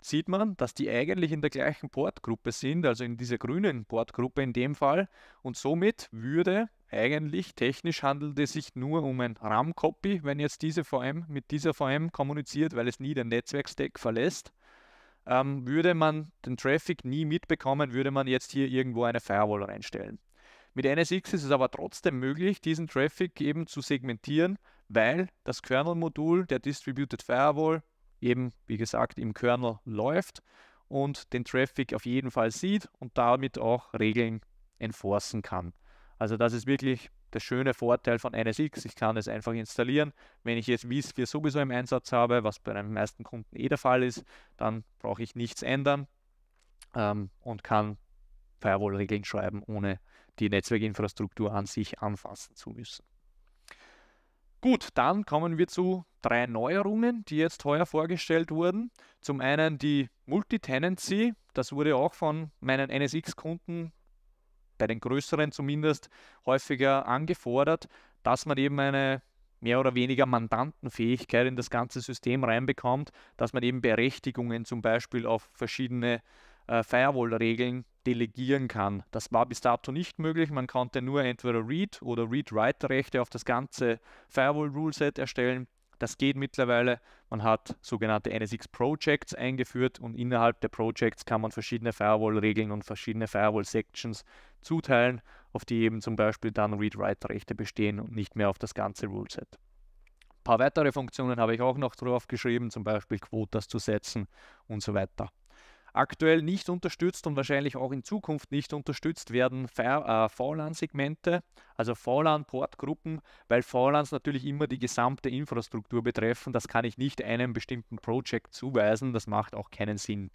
Speaker 3: sieht man, dass die eigentlich in der gleichen Portgruppe sind, also in dieser grünen Portgruppe in dem Fall. Und somit würde eigentlich technisch handelt es sich nur um ein RAM-Copy, wenn jetzt diese VM mit dieser VM kommuniziert, weil es nie den Netzwerkstack verlässt. Ähm, würde man den Traffic nie mitbekommen, würde man jetzt hier irgendwo eine Firewall reinstellen. Mit NSX ist es aber trotzdem möglich, diesen Traffic eben zu segmentieren, weil das Kernel-Modul der Distributed Firewall eben, wie gesagt, im Kernel läuft und den Traffic auf jeden Fall sieht und damit auch Regeln enforcen kann. Also das ist wirklich der schöne Vorteil von NSX. Ich kann es einfach installieren. Wenn ich jetzt vSphere sowieso im Einsatz habe, was bei den meisten Kunden eh der Fall ist, dann brauche ich nichts ändern ähm, und kann Firewall-Regeln schreiben, ohne die Netzwerkinfrastruktur an sich anfassen zu müssen. Gut, dann kommen wir zu drei Neuerungen, die jetzt heuer vorgestellt wurden. Zum einen die Multitenancy, das wurde auch von meinen NSX-Kunden, bei den größeren zumindest, häufiger angefordert, dass man eben eine mehr oder weniger Mandantenfähigkeit in das ganze System reinbekommt, dass man eben Berechtigungen zum Beispiel auf verschiedene äh, äh, Firewall-Regeln delegieren kann. Das war bis dato nicht möglich. Man konnte nur entweder Read- oder Read-Write-Rechte auf das ganze Firewall-Ruleset erstellen. Das geht mittlerweile. Man hat sogenannte NSX Projects eingeführt und innerhalb der Projects kann man verschiedene Firewall-Regeln und verschiedene Firewall-Sections zuteilen, auf die eben zum Beispiel dann Read-Write-Rechte bestehen und nicht mehr auf das ganze Ruleset. Ein paar weitere Funktionen habe ich auch noch drauf geschrieben, zum Beispiel Quotas zu setzen und so weiter aktuell nicht unterstützt und wahrscheinlich auch in Zukunft nicht unterstützt werden äh, VLAN-Segmente, also VLAN-Portgruppen, weil VLANs natürlich immer die gesamte Infrastruktur betreffen. Das kann ich nicht einem bestimmten Project zuweisen, das macht auch keinen Sinn.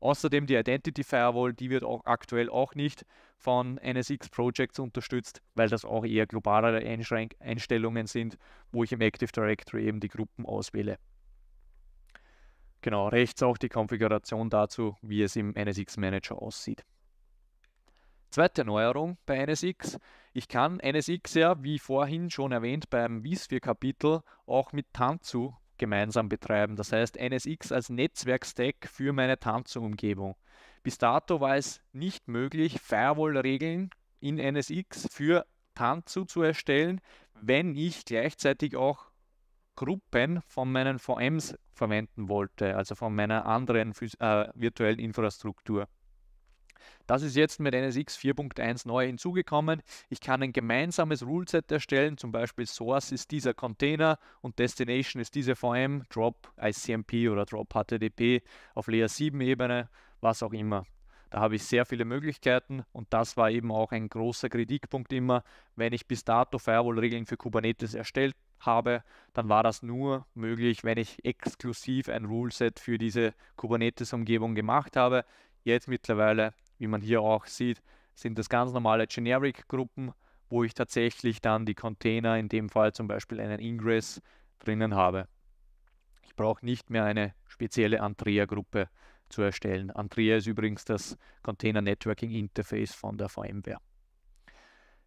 Speaker 3: Außerdem die Identity Firewall, die wird auch aktuell auch nicht von NSX Projects unterstützt, weil das auch eher globalere Einstellungen sind, wo ich im Active Directory eben die Gruppen auswähle. Genau, rechts auch die Konfiguration dazu, wie es im NSX Manager aussieht. Zweite Neuerung bei NSX. Ich kann NSX ja, wie vorhin schon erwähnt, beim vSphere-Kapitel auch mit Tanzu gemeinsam betreiben. Das heißt NSX als Netzwerkstack für meine Tanzu-Umgebung. Bis dato war es nicht möglich, Firewall-Regeln in NSX für Tanzu zu erstellen, wenn ich gleichzeitig auch Gruppen von meinen VMs verwenden wollte, also von meiner anderen äh, virtuellen Infrastruktur. Das ist jetzt mit NSX 4.1 neu hinzugekommen. Ich kann ein gemeinsames Ruleset erstellen, zum Beispiel Source ist dieser Container und Destination ist diese VM, Drop ICMP oder Drop HTTP auf Layer 7 Ebene, was auch immer. Da habe ich sehr viele Möglichkeiten und das war eben auch ein großer Kritikpunkt immer, wenn ich bis dato Firewall-Regeln für Kubernetes erstellt habe, dann war das nur möglich, wenn ich exklusiv ein Ruleset für diese Kubernetes-Umgebung gemacht habe. Jetzt mittlerweile, wie man hier auch sieht, sind das ganz normale Generic-Gruppen, wo ich tatsächlich dann die Container, in dem Fall zum Beispiel einen Ingress, drinnen habe. Ich brauche nicht mehr eine spezielle Andrea-Gruppe zu erstellen. Andrea ist übrigens das Container Networking Interface von der VMware.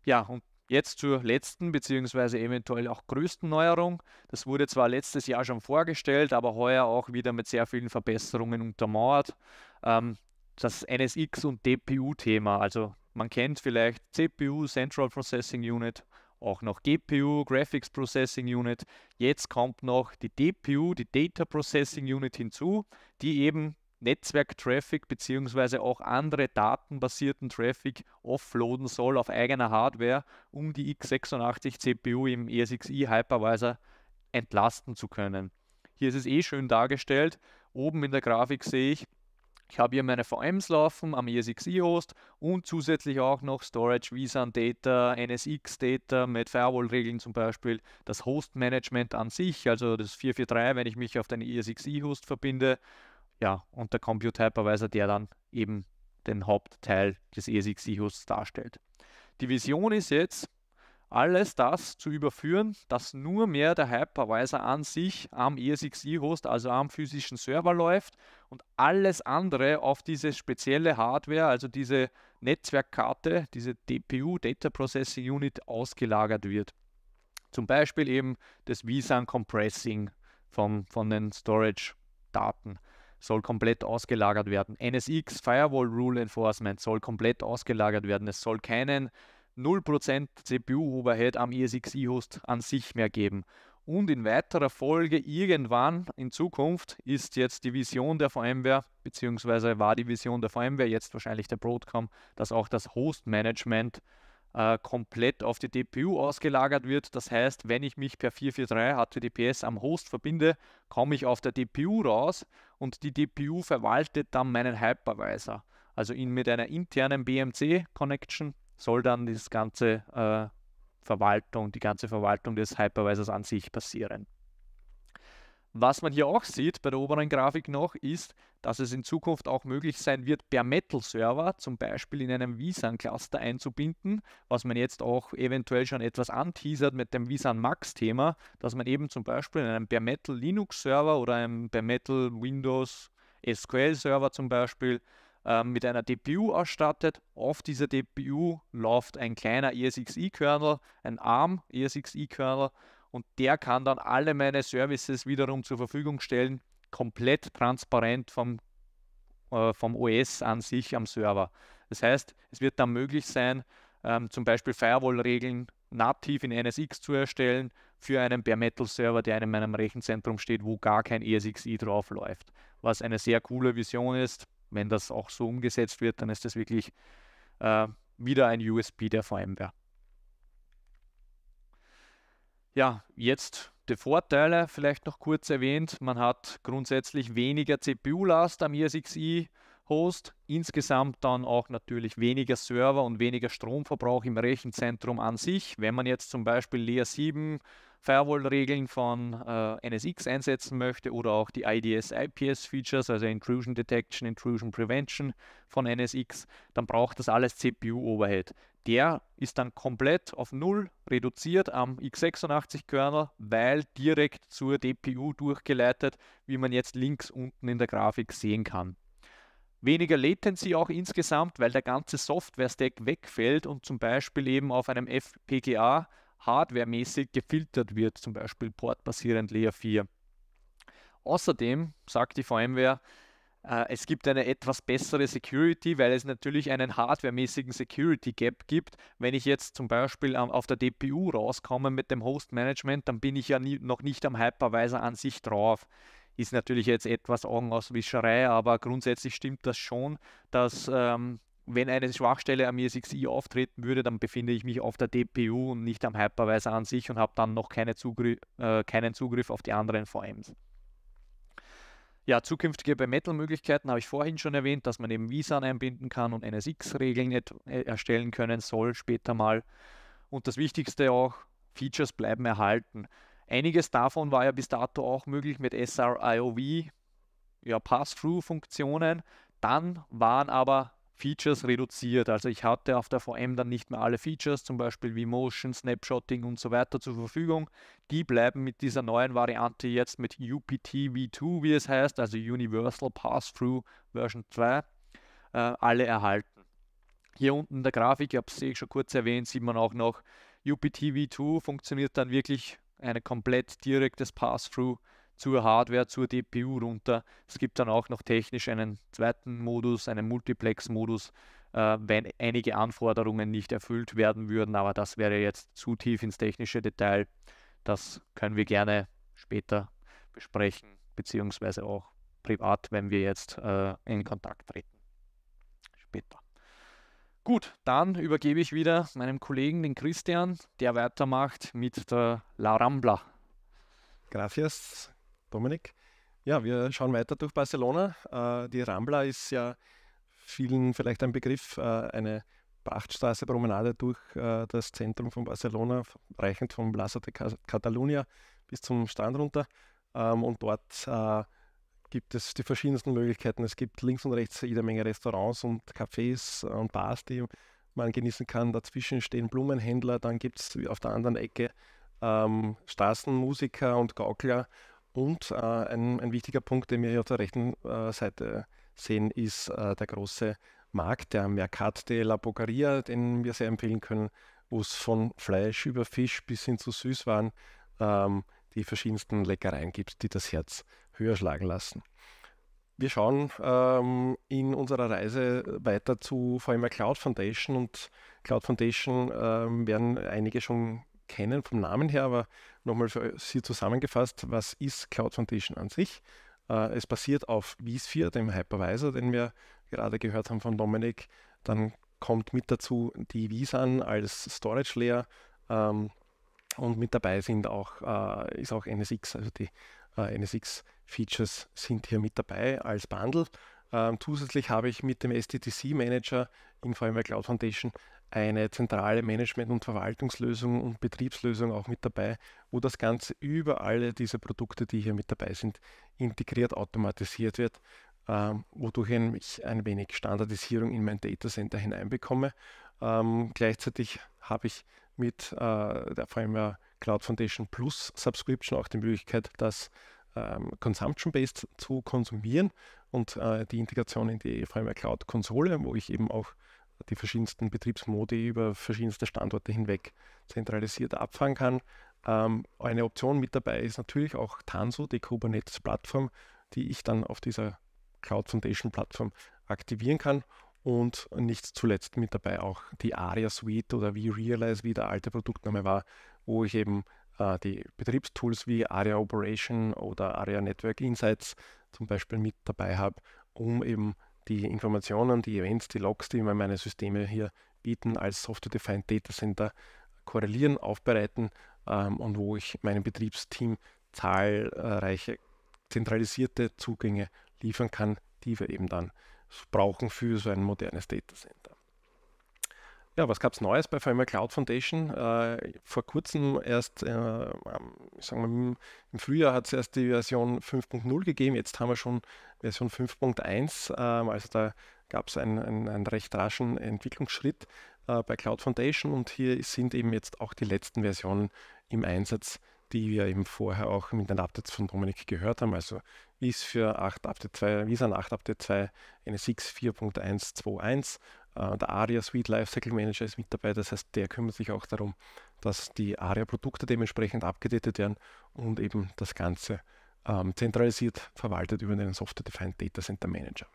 Speaker 3: Ja, und jetzt zur letzten beziehungsweise eventuell auch größten Neuerung. Das wurde zwar letztes Jahr schon vorgestellt, aber heuer auch wieder mit sehr vielen Verbesserungen untermauert. Ähm, das NSX und DPU-Thema, also man kennt vielleicht CPU, Central Processing Unit, auch noch GPU, Graphics Processing Unit. Jetzt kommt noch die DPU, die Data Processing Unit hinzu, die eben Netzwerk-Traffic beziehungsweise auch andere datenbasierten Traffic offloaden soll auf eigener Hardware, um die x86 CPU im ESXi Hypervisor entlasten zu können. Hier ist es eh schön dargestellt. Oben in der Grafik sehe ich, ich habe hier meine VMs laufen am ESXi-Host und zusätzlich auch noch Storage, VSAN Data, NSX Data mit Firewall-Regeln zum Beispiel, das Host-Management an sich, also das 443, wenn ich mich auf den ESXi-Host verbinde ja, und der Compute Hypervisor, der dann eben den Hauptteil des ESX IOS darstellt. Die Vision ist jetzt, alles das zu überführen, dass nur mehr der Hypervisor an sich am ESXi-Host, also am physischen Server läuft und alles andere auf diese spezielle Hardware, also diese Netzwerkkarte, diese DPU, Data Processing Unit, ausgelagert wird. Zum Beispiel eben das vSAN Compressing von, von den Storage-Daten soll komplett ausgelagert werden. NSX, Firewall Rule Enforcement, soll komplett ausgelagert werden. Es soll keinen 0% CPU-Overhead am ESXi-Host an sich mehr geben. Und in weiterer Folge irgendwann in Zukunft ist jetzt die Vision der VMware, beziehungsweise war die Vision der VMware, jetzt wahrscheinlich der Broadcom, dass auch das Host-Management äh, komplett auf die DPU ausgelagert wird. Das heißt, wenn ich mich per 443 HTTPS am Host verbinde, komme ich auf der DPU raus und die DPU verwaltet dann meinen Hypervisor. Also in, mit einer internen BMC-Connection soll dann das ganze äh, Verwaltung, die ganze Verwaltung des Hypervisors an sich passieren. Was man hier auch sieht bei der oberen Grafik noch, ist, dass es in Zukunft auch möglich sein wird, per Metal-Server zum Beispiel in einem vSAN-Cluster einzubinden, was man jetzt auch eventuell schon etwas anteasert mit dem vSAN Max-Thema, dass man eben zum Beispiel in einem per Metal Linux-Server oder einem per Metal Windows SQL-Server zum Beispiel äh, mit einer DPU ausstattet. Auf dieser DPU läuft ein kleiner ESXi-Kernel, ein ARM ESXi-Kernel und der kann dann alle meine Services wiederum zur Verfügung stellen, komplett transparent vom, äh, vom OS an sich am Server. Das heißt, es wird dann möglich sein, ähm, zum Beispiel Firewall-Regeln nativ in NSX zu erstellen für einen Bare Metal Server, der in meinem Rechenzentrum steht, wo gar kein ESXi drauf läuft. Was eine sehr coole Vision ist. Wenn das auch so umgesetzt wird, dann ist das wirklich äh, wieder ein USB der VMware. Ja, jetzt die Vorteile vielleicht noch kurz erwähnt. Man hat grundsätzlich weniger CPU-Last am ESXi Host, insgesamt dann auch natürlich weniger Server und weniger Stromverbrauch im Rechenzentrum an sich. Wenn man jetzt zum Beispiel Layer 7 Firewall-Regeln von äh, NSX einsetzen möchte oder auch die IDS-IPS-Features, also Intrusion Detection, Intrusion Prevention von NSX, dann braucht das alles CPU-Overhead. Der ist dann komplett auf Null reduziert am x86-Kernel, weil direkt zur DPU durchgeleitet, wie man jetzt links unten in der Grafik sehen kann weniger Latency auch insgesamt, weil der ganze Software-Stack wegfällt und zum Beispiel eben auf einem FPGA hardwaremäßig gefiltert wird, zum Beispiel portbasierend Layer 4. Außerdem sagt die VMware, äh, es gibt eine etwas bessere Security, weil es natürlich einen hardwaremäßigen Security Gap gibt. Wenn ich jetzt zum Beispiel auf der DPU rauskomme mit dem Host Management, dann bin ich ja nie, noch nicht am Hypervisor an sich drauf. Ist natürlich jetzt etwas Augenauswischerei, aber grundsätzlich stimmt das schon, dass ähm, wenn eine Schwachstelle am ESXi auftreten würde, dann befinde ich mich auf der DPU und nicht am Hypervisor an sich und habe dann noch keine Zugr äh, keinen Zugriff auf die anderen VMs. Ja, zukünftige bei Metal-Möglichkeiten habe ich vorhin schon erwähnt, dass man eben VSAN einbinden kann und NSX-Regeln äh, erstellen können soll später mal. Und das Wichtigste auch, Features bleiben erhalten. Einiges davon war ja bis dato auch möglich mit SRIOV, ja, Pass-Through-Funktionen. Dann waren aber Features reduziert. Also ich hatte auf der VM dann nicht mehr alle Features, zum Beispiel wie Motion, Snapshotting und so weiter zur Verfügung. Die bleiben mit dieser neuen Variante jetzt mit UPTv2, wie es heißt, also Universal Pass-Through Version 2, äh, alle erhalten. Hier unten in der Grafik, ich habe es eh schon kurz erwähnt, sieht man auch noch, UPTv2 funktioniert dann wirklich ein komplett direktes Pass-Through zur Hardware, zur DPU runter. Es gibt dann auch noch technisch einen zweiten Modus, einen Multiplex-Modus, äh, wenn einige Anforderungen nicht erfüllt werden würden. Aber das wäre jetzt zu tief ins technische Detail. Das können wir gerne später besprechen, beziehungsweise auch privat, wenn wir jetzt äh, in Kontakt treten. Später. Gut, dann übergebe ich wieder meinem Kollegen, den
Speaker 2: Christian, der weitermacht mit der La Rambla. Gracias. Dominik. Ja, wir schauen weiter durch Barcelona. Äh, die Rambla ist ja vielen vielleicht ein Begriff, äh, eine Prachtstraße, Promenade durch äh, das Zentrum von Barcelona, reichend vom Plaza de Catalunya bis zum Strand runter. Ähm, und dort äh, gibt es die verschiedensten Möglichkeiten. Es gibt links und rechts jede Menge Restaurants und Cafés und Bars, die man genießen kann. Dazwischen stehen Blumenhändler, dann gibt es auf der anderen Ecke ähm, Straßenmusiker und Gaukler und äh, ein, ein, wichtiger Punkt, den wir hier auf der rechten äh, Seite sehen, ist äh, der große Markt, der Mercat de la Bocaria, den wir sehr empfehlen können, wo es von Fleisch über Fisch bis hin zu Süßwaren ähm, die verschiedensten Leckereien gibt, die das Herz höher schlagen lassen. Wir schauen ähm, in unserer Reise weiter zu VMware Cloud Foundation und Cloud Foundation ähm, werden einige schon kennen vom Namen her, aber Nochmal für Sie zusammengefasst, was ist Cloud Foundation an sich? Äh, es basiert auf vSphere, dem Hypervisor, den wir gerade gehört haben von Dominik. Dann kommt mit dazu die vSAN als Storage Layer ähm, und mit dabei sind auch, äh, ist auch NSX, also die äh, NSX-Features sind hier mit dabei als Bundle. Ähm, zusätzlich habe ich mit dem STTC Manager in VMware Cloud Foundation eine zentrale Management- und Verwaltungslösung und Betriebslösung auch mit dabei, wo das Ganze über alle diese Produkte, die hier mit dabei sind, integriert automatisiert wird, ähm, wodurch ich ein wenig Standardisierung in mein Datacenter hineinbekomme. Ähm, gleichzeitig habe ich mit äh, der Firmware Cloud Foundation Plus Subscription auch die Möglichkeit, das ähm, Consumption-Based zu konsumieren und äh, die Integration in die Firmware Cloud Konsole, wo ich eben auch die verschiedensten Betriebsmodi über verschiedenste Standorte hinweg zentralisiert abfahren kann. Ähm, eine Option mit dabei ist natürlich auch Tanso, die Kubernetes-Plattform, die ich dann auf dieser Cloud Foundation-Plattform aktivieren kann. Und nicht zuletzt mit dabei auch die Aria Suite oder wie Realize, wie der alte Produktname war, wo ich eben äh, die Betriebstools wie Aria Operation oder Aria Network Insights zum Beispiel mit dabei habe, um eben die Informationen, die Events, die Logs, die mir meine Systeme hier bieten als Software-Defined Data Center korrelieren, aufbereiten ähm, und wo ich meinem Betriebsteam zahlreiche zentralisierte Zugänge liefern kann, die wir eben dann brauchen für so ein modernes Data Center. Ja, was gab es Neues bei VMware Cloud Foundation? Äh, vor kurzem erst, äh, sagen wir, im, im Frühjahr hat es erst die Version 5.0 gegeben, jetzt haben wir schon Version 5.1, äh, also da gab es einen, einen, einen, recht raschen Entwicklungsschritt äh, bei Cloud Foundation und hier sind eben jetzt auch die letzten Versionen im Einsatz, die wir eben vorher auch mit den Updates von Dominik gehört haben, also wie es für 8 Update 2, wie es an 8 Update 2 NSX 4.121 äh, der ARIA Suite Lifecycle Manager ist mit dabei, das heißt, der kümmert sich auch darum, dass die ARIA-Produkte dementsprechend abgedatet werden und eben das Ganze ähm, zentralisiert verwaltet über den Software Defined Data Center Manager.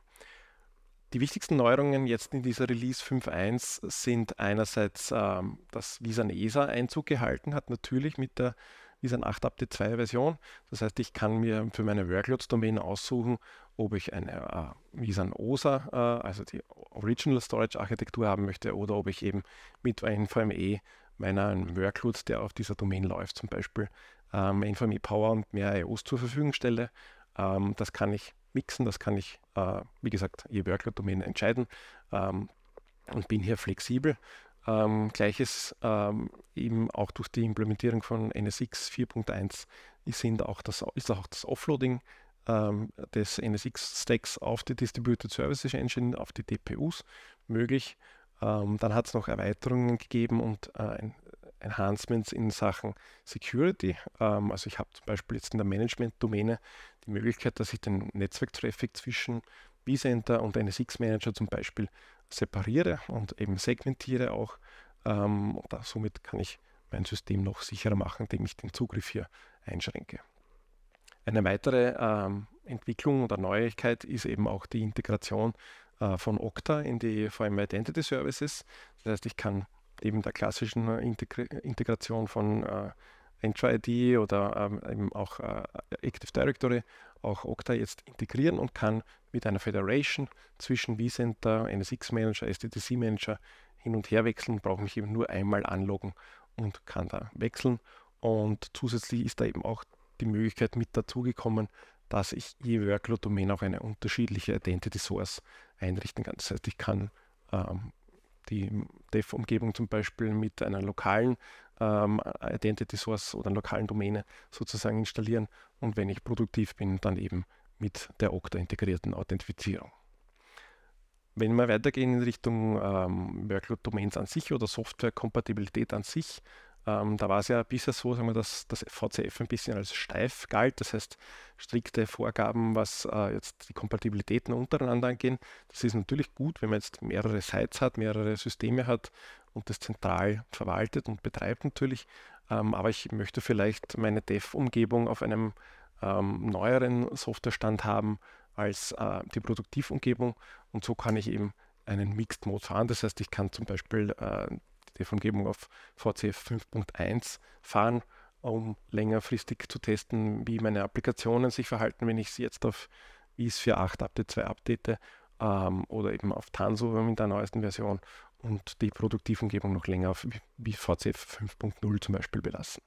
Speaker 2: Die wichtigsten Neuerungen jetzt in dieser Release 5.1 sind einerseits, ähm, dass Visan ESA Einzug gehalten hat, natürlich mit der Visan 8 Update 2 Version. Das heißt, ich kann mir für meine Workloads-Domain aussuchen, ob ich eine äh, Visan OSA, äh, also die Original Storage Architektur haben möchte, oder ob ich eben mit NVMe meiner Workload, der auf dieser Domain läuft, zum Beispiel ähm, NVMe Power und mehr IOs zur Verfügung stelle. Ähm, das kann ich mixen, das kann ich, äh, wie gesagt, je Workload-Domain entscheiden ähm, und bin hier flexibel. Ähm, gleiches ähm, eben auch durch die Implementierung von NSX 4.1 sind ist auch das Offloading ähm, des NSX-Stacks auf die Distributed Services Engine, auf die DPUs möglich. Ähm, dann hat es noch Erweiterungen gegeben und äh, Enhancements in Sachen Security. Ähm, also ich habe zum Beispiel jetzt in der Management-Domäne die Möglichkeit, dass ich den Netzwerktraffic zwischen vCenter und NSX-Manager zum Beispiel separiere und eben segmentiere auch. Ähm, und da, somit kann ich mein System noch sicherer machen, indem ich den Zugriff hier einschränke. Eine weitere ähm, Entwicklung oder Neuigkeit ist eben auch die Integration äh, von Okta in die VM Identity Services. Das heißt, ich kann eben der klassischen äh, Integ Integration von äh, Entra-ID oder ähm, eben auch äh, Active Directory auch Okta jetzt integrieren und kann mit einer Federation zwischen vCenter, NSX Manager, STTC Manager hin und her wechseln, brauche mich eben nur einmal anloggen und kann da wechseln. Und zusätzlich ist da eben auch die Möglichkeit mit dazugekommen, dass ich je Workload-Domain auch eine unterschiedliche Identity Source einrichten kann. Das heißt, ich kann ähm, die Dev-Umgebung zum Beispiel mit einer lokalen ähm, Identity Source oder einer lokalen Domäne sozusagen installieren und wenn ich produktiv bin, dann eben mit der Okta integrierten Authentifizierung. Wenn wir weitergehen in Richtung ähm, Workload-Domains an sich oder Software-Kompatibilität an sich, ähm, da war es ja bisher so, sagen wir, dass das VCF ein bisschen als steif galt, das heißt strikte Vorgaben, was äh, jetzt die Kompatibilitäten untereinander angeht. Das ist natürlich gut, wenn man jetzt mehrere Sites hat, mehrere Systeme hat und das zentral verwaltet und betreibt natürlich. Ähm, aber ich möchte vielleicht meine Dev-Umgebung auf einem ähm, neueren Softwarestand haben als äh, die Produktivumgebung und so kann ich eben einen Mixed Mode fahren. Das heißt, ich kann zum Beispiel äh, ZDF-Umgebung auf VCF 5.1 fahren, um längerfristig zu testen, wie meine Applikationen sich verhalten, wenn ich sie jetzt auf IS 4.8 Update 2 update ähm, oder eben auf Tanso mit der neuesten Version und die Produktivumgebung noch länger auf wie VCF 5.0 zum Beispiel belassen.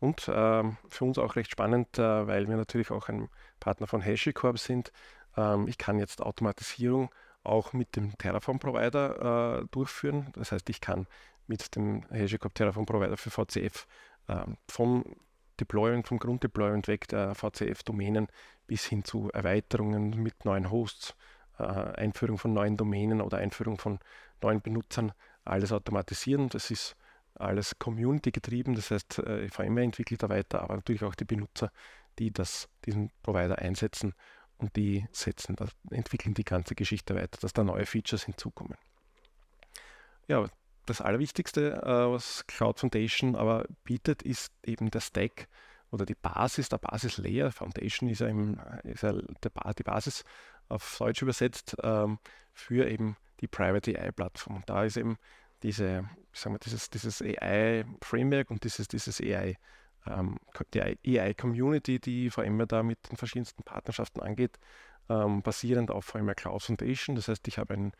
Speaker 2: Und ähm, für uns auch recht spannend, äh, weil wir natürlich auch ein Partner von HashiCorp sind. Ähm, ich kann jetzt Automatisierung auch mit dem Terraform-Provider äh, durchführen. Das heißt, ich kann mit dem HashiCorp Terraform-Provider für VCF ähm, äh, vom Deployment, vom Grunddeployment weg der VCF-Domänen bis hin zu Erweiterungen mit neuen Hosts, äh, Einführung von neuen Domänen oder Einführung von neuen Benutzern, alles automatisieren. Das ist alles Community-getrieben, das heißt, äh, VMware entwickelt da weiter, aber natürlich auch die Benutzer, die das, diesen Provider einsetzen und die setzen entwickeln die ganze Geschichte weiter, dass da neue Features hinzukommen. Ja, das Allerwichtigste, äh, was Cloud Foundation aber bietet, ist eben der Stack oder die Basis, der Basis-Layer. Foundation ist ja, im, ist ja die Basis auf Deutsch übersetzt ähm, für eben die Private AI-Plattform. Und da ist eben diese, sagen wir, dieses, dieses AI-Framework und dieses, dieses AI-Framework ähm, die AI-Community, die VMware da mit den verschiedensten Partnerschaften angeht, ähm, basierend auf VMware Cloud Foundation. Das heißt, ich habe einen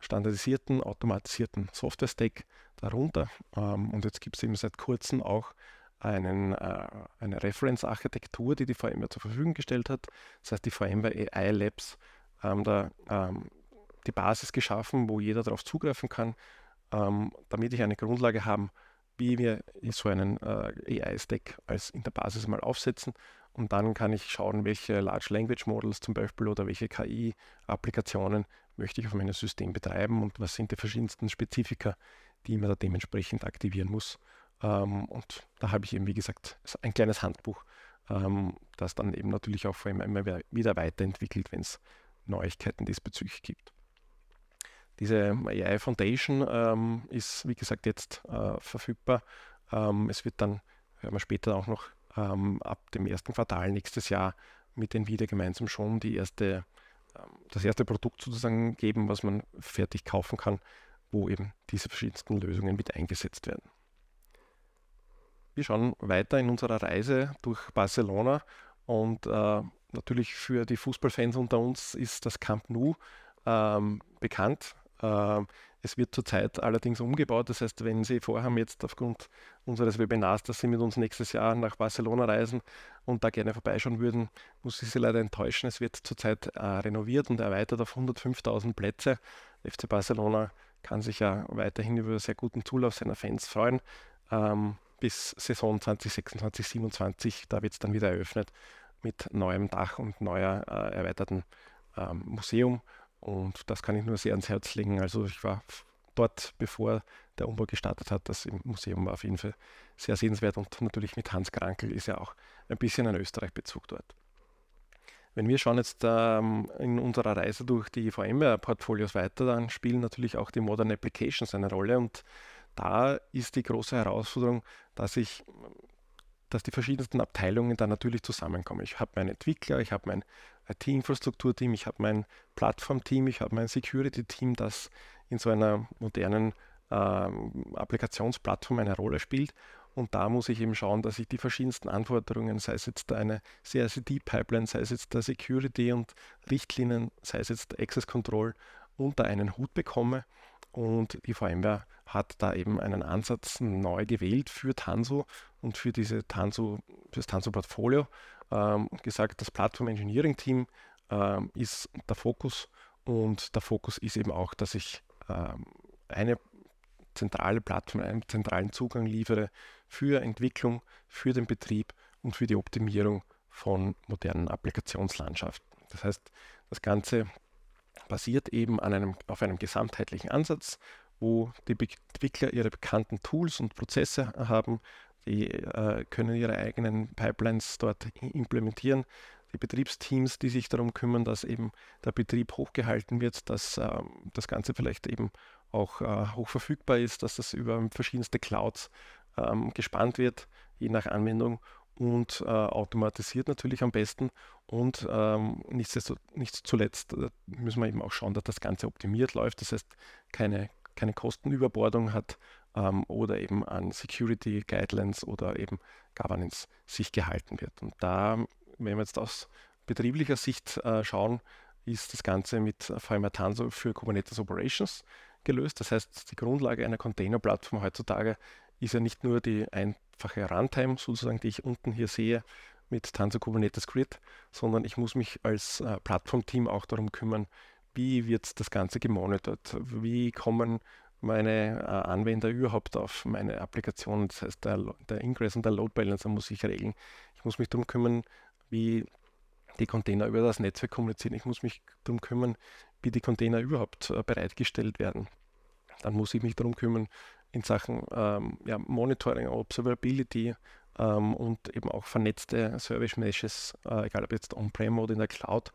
Speaker 2: standardisierten, automatisierten Software-Stack darunter. Ähm, und jetzt gibt es eben seit kurzem auch einen, äh, eine Reference-Architektur, die die VMware zur Verfügung gestellt hat. Das heißt, die VMware AI Labs haben ähm, da ähm, die Basis geschaffen, wo jeder darauf zugreifen kann, ähm, damit ich eine Grundlage habe, wie wir so einen äh, AI-Stack als in der Basis mal aufsetzen. Und dann kann ich schauen, welche Large Language Models zum Beispiel oder welche KI-Applikationen möchte ich auf meinem System betreiben und was sind die verschiedensten Spezifika, die man da dementsprechend aktivieren muss. Ähm, und da habe ich eben, wie gesagt, ein kleines Handbuch, ähm, das dann eben natürlich auch immer wieder weiterentwickelt, wenn es Neuigkeiten diesbezüglich gibt diese AI Foundation ähm, ist, wie gesagt, jetzt äh, verfügbar. Ähm, es wird dann, hören wir später auch noch, ähm, ab dem ersten Quartal nächstes Jahr mit den wieder gemeinsam schon die erste, ähm, das erste Produkt sozusagen geben, was man fertig kaufen kann, wo eben diese verschiedensten Lösungen mit eingesetzt werden. Wir schauen weiter in unserer Reise durch Barcelona und äh, natürlich für die Fußballfans unter uns ist das Camp Nou ähm, bekannt. Ähm, es wird zurzeit allerdings umgebaut. Das heißt, wenn Sie vorhaben, jetzt aufgrund unseres Webinars, dass Sie mit uns nächstes Jahr nach Barcelona reisen und da gerne vorbeischauen würden, muss ich Sie leider enttäuschen. Es wird zurzeit äh, renoviert und erweitert auf 105.000 Plätze. FC Barcelona kann sich ja weiterhin über sehr guten Zulauf seiner Fans freuen. Ähm, bis Saison 2026, 2027, da wird es dann wieder eröffnet mit neuem Dach und neuer äh, erweiterten ähm, Museum und das kann ich nur sehr ans Herz legen. Also ich war dort, bevor der Umbau gestartet hat, das Museum war auf jeden Fall sehr sehenswert und natürlich mit Hans Krankel ist ja auch ein bisschen ein Österreich-Bezug dort. Wenn wir schauen jetzt ähm, in unserer Reise durch die VMware-Portfolios weiter, dann spielen natürlich auch die Modern Applications eine Rolle und da ist die große Herausforderung, dass ich dass die verschiedensten Abteilungen da natürlich zusammenkommen. Ich habe meinen Entwickler, ich habe meinen IT-Infrastruktur-Team, ich habe mein Plattform-Team, ich habe mein Security-Team, das in so einer modernen ähm, Applikationsplattform eine Rolle spielt. Und da muss ich eben schauen, dass ich die verschiedensten Anforderungen, sei es jetzt eine CICD-Pipeline, sei es jetzt der Security und Richtlinien, sei es jetzt Access Control, unter einen Hut bekomme. Und die VMware hat da eben einen Ansatz neu gewählt für Tanzu und für diese Tanzu, für das Tanzu-Portfolio ähm, gesagt, das Plattform Engineering Team ähm, ist der Fokus und der Fokus ist eben auch, dass ich ähm, eine zentrale Plattform, einen zentralen Zugang liefere für Entwicklung, für den Betrieb und für die Optimierung von modernen Applikationslandschaften. Das heißt, das Ganze basiert eben einem, auf einem gesamtheitlichen Ansatz, wo die Entwickler ihre bekannten Tools und Prozesse haben die äh, können ihre eigenen Pipelines dort implementieren. Die Betriebsteams, die sich darum kümmern, dass eben der Betrieb hochgehalten wird, dass ähm, das Ganze vielleicht eben auch äh, hochverfügbar ist, dass das über verschiedenste Clouds ähm, gespannt wird, je nach Anwendung und äh, automatisiert natürlich am besten. Und ähm, nicht zuletzt äh, müssen wir eben auch schauen, dass das Ganze optimiert läuft. Das heißt, keine, keine Kostenüberbordung hat, ähm, oder eben an Security Guidelines oder eben Governance sich gehalten wird. Und da, wenn wir jetzt aus betrieblicher Sicht äh, schauen, ist das Ganze mit Faimatanso äh, für Kubernetes Operations gelöst. Das heißt, die Grundlage einer Container-Plattform heutzutage ist ja nicht nur die einfache Runtime, sozusagen, die ich unten hier sehe mit Tanso Kubernetes Grid, sondern ich muss mich als äh, plattform auch darum kümmern, wie wird das Ganze gemonitort, wie kommen meine äh, Anwender überhaupt auf meine Applikationen, das heißt der, der Ingress und der Load Balancer muss ich regeln. Ich muss mich darum kümmern, wie die Container über das Netzwerk kommunizieren. Ich muss mich darum kümmern, wie die Container überhaupt äh, bereitgestellt werden. Dann muss ich mich darum kümmern in Sachen ähm, ja, Monitoring, Observability ähm, und eben auch vernetzte Service Meshes, äh, egal ob jetzt on-prem oder in der Cloud.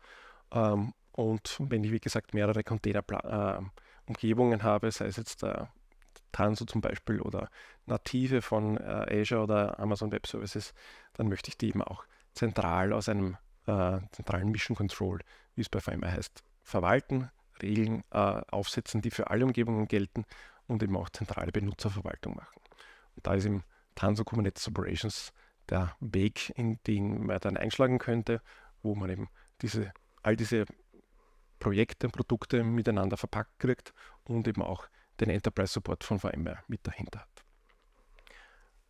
Speaker 2: Ähm, und wenn ich, wie gesagt, mehrere Container äh, Umgebungen habe, sei es jetzt äh, Tanso zum Beispiel oder native von äh, Azure oder Amazon Web Services, dann möchte ich die eben auch zentral aus einem äh, zentralen Mission Control, wie es bei VMware heißt, verwalten, Regeln äh, aufsetzen, die für alle Umgebungen gelten und eben auch zentrale Benutzerverwaltung machen. Und da ist im Tanso Kubernetes Operations der Weg, in den man dann einschlagen könnte, wo man eben diese, all diese Projekte und Produkte miteinander verpackt kriegt und eben auch den Enterprise Support von VMware mit dahinter hat.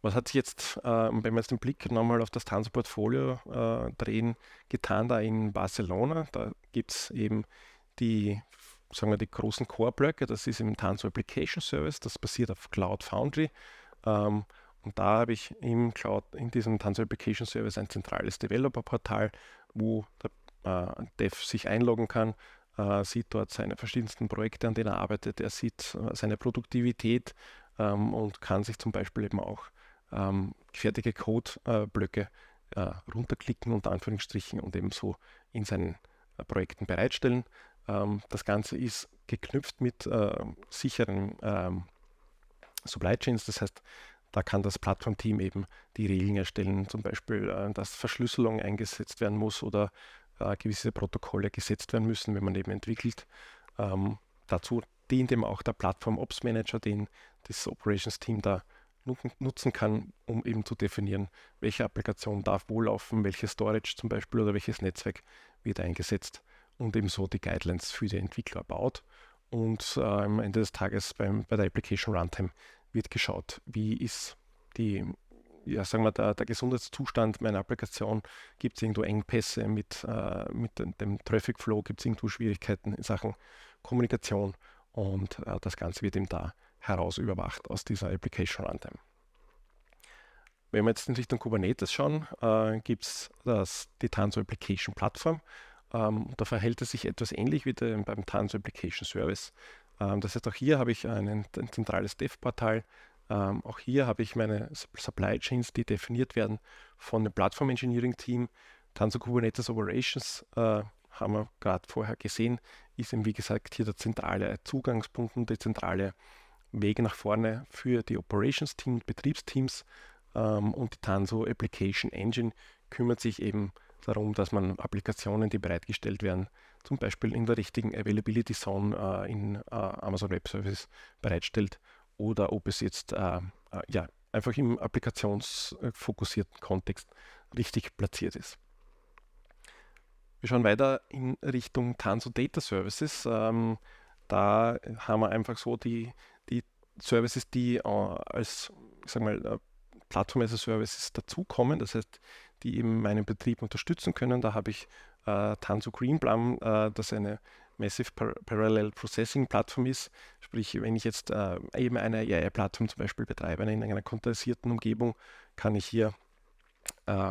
Speaker 2: Was hat sich jetzt, äh, wenn wir jetzt den Blick nochmal auf das Tanzportfolio äh, drehen, getan da in Barcelona? Da gibt es eben die, sagen wir, die großen Core-Blöcke, das ist im Tanzo Application Service, das basiert auf Cloud Foundry. Ähm, und da habe ich im Cloud, in diesem Tanzo Application Service ein zentrales Developer-Portal, wo der äh, Dev sich einloggen kann äh, sieht dort seine verschiedensten Projekte, an denen er arbeitet, er sieht äh, seine Produktivität ähm, und kann sich zum Beispiel eben auch ähm, fertige Codeblöcke äh, runterklicken und Anführungsstrichen und eben so in seinen äh, Projekten bereitstellen. Ähm, das Ganze ist geknüpft mit äh, sicheren ähm, Supply Chains, das heißt, da kann das Plattformteam eben die Regeln erstellen, zum Beispiel, dass Verschlüsselung eingesetzt werden muss oder äh, gewisse Protokolle gesetzt werden müssen, wenn man eben entwickelt. Ähm, dazu dient eben auch der Plattform-Ops Manager, den das Operations-Team da nutzen kann, um eben zu definieren, welche Applikation darf wo laufen, welche Storage zum Beispiel oder welches Netzwerk wird eingesetzt und ebenso die Guidelines für die Entwickler baut. Und äh, am Ende des Tages beim, bei der Application Runtime wird geschaut, wie ist die ja, sagen wir, der, der Gesundheitszustand meiner Applikation, gibt es irgendwo Engpässe mit, äh, mit dem, dem Traffic Flow, gibt es irgendwo Schwierigkeiten in Sachen Kommunikation und äh, das Ganze wird eben da heraus überwacht aus dieser Application Runtime. Wenn wir jetzt in Richtung Kubernetes schauen, äh, gibt es die Tanso Application Plattform. Ähm, da verhält es sich etwas ähnlich wie beim Tanso Application Service. Ähm, das heißt, auch hier habe ich ein, ein zentrales Dev-Portal, ähm, auch hier habe ich meine Supply Chains, die definiert werden von dem Plattform Engineering Team. Dann zu Kubernetes Operations äh, haben wir gerade vorher gesehen, ist eben wie gesagt hier der zentrale Zugangspunkt und der zentrale Weg nach vorne für die Operations Team, Betriebsteams ähm, und die Tanso Application Engine kümmert sich eben darum, dass man Applikationen, die bereitgestellt werden, zum Beispiel in der richtigen Availability Zone äh, in äh, Amazon Web Services bereitstellt oder ob es jetzt äh, äh, ja, einfach im applikationsfokussierten Kontext richtig platziert ist. Wir schauen weiter in Richtung Tanso Data Services. Ähm, da haben wir einfach so die, die Services, die äh, als ich sag mal, äh, Plattform as a Services dazukommen, das heißt, die eben meinen Betrieb unterstützen können. Da habe ich äh, Tanso Greenplum, äh, das eine Massive Par Parallel Processing Plattform ist. Sprich, wenn ich jetzt äh, eben eine AI-Plattform zum Beispiel betreibe, in einer kontrastierten Umgebung, kann ich hier äh,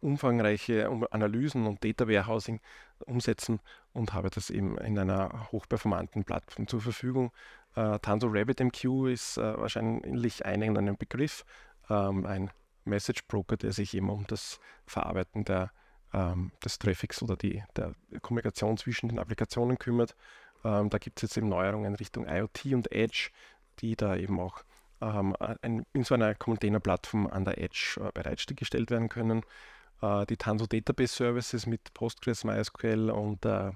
Speaker 2: umfangreiche Analysen und Data Warehousing umsetzen und habe das eben in einer hochperformanten Plattform zur Verfügung. Äh, Tanso RabbitMQ ist äh, wahrscheinlich ein einen Begriff, ähm, ein Message Broker, der sich eben um das Verarbeiten der ähm, des Traffics oder die, der Kommunikation zwischen den Applikationen kümmert. Ähm, da gibt es jetzt eben Neuerungen Richtung IoT und Edge, die da eben auch ähm, ein, in so einer Containerplattform an der Edge äh, bereitgestellt werden können. Äh, die Tanso Database Services mit Postgres, MySQL und äh,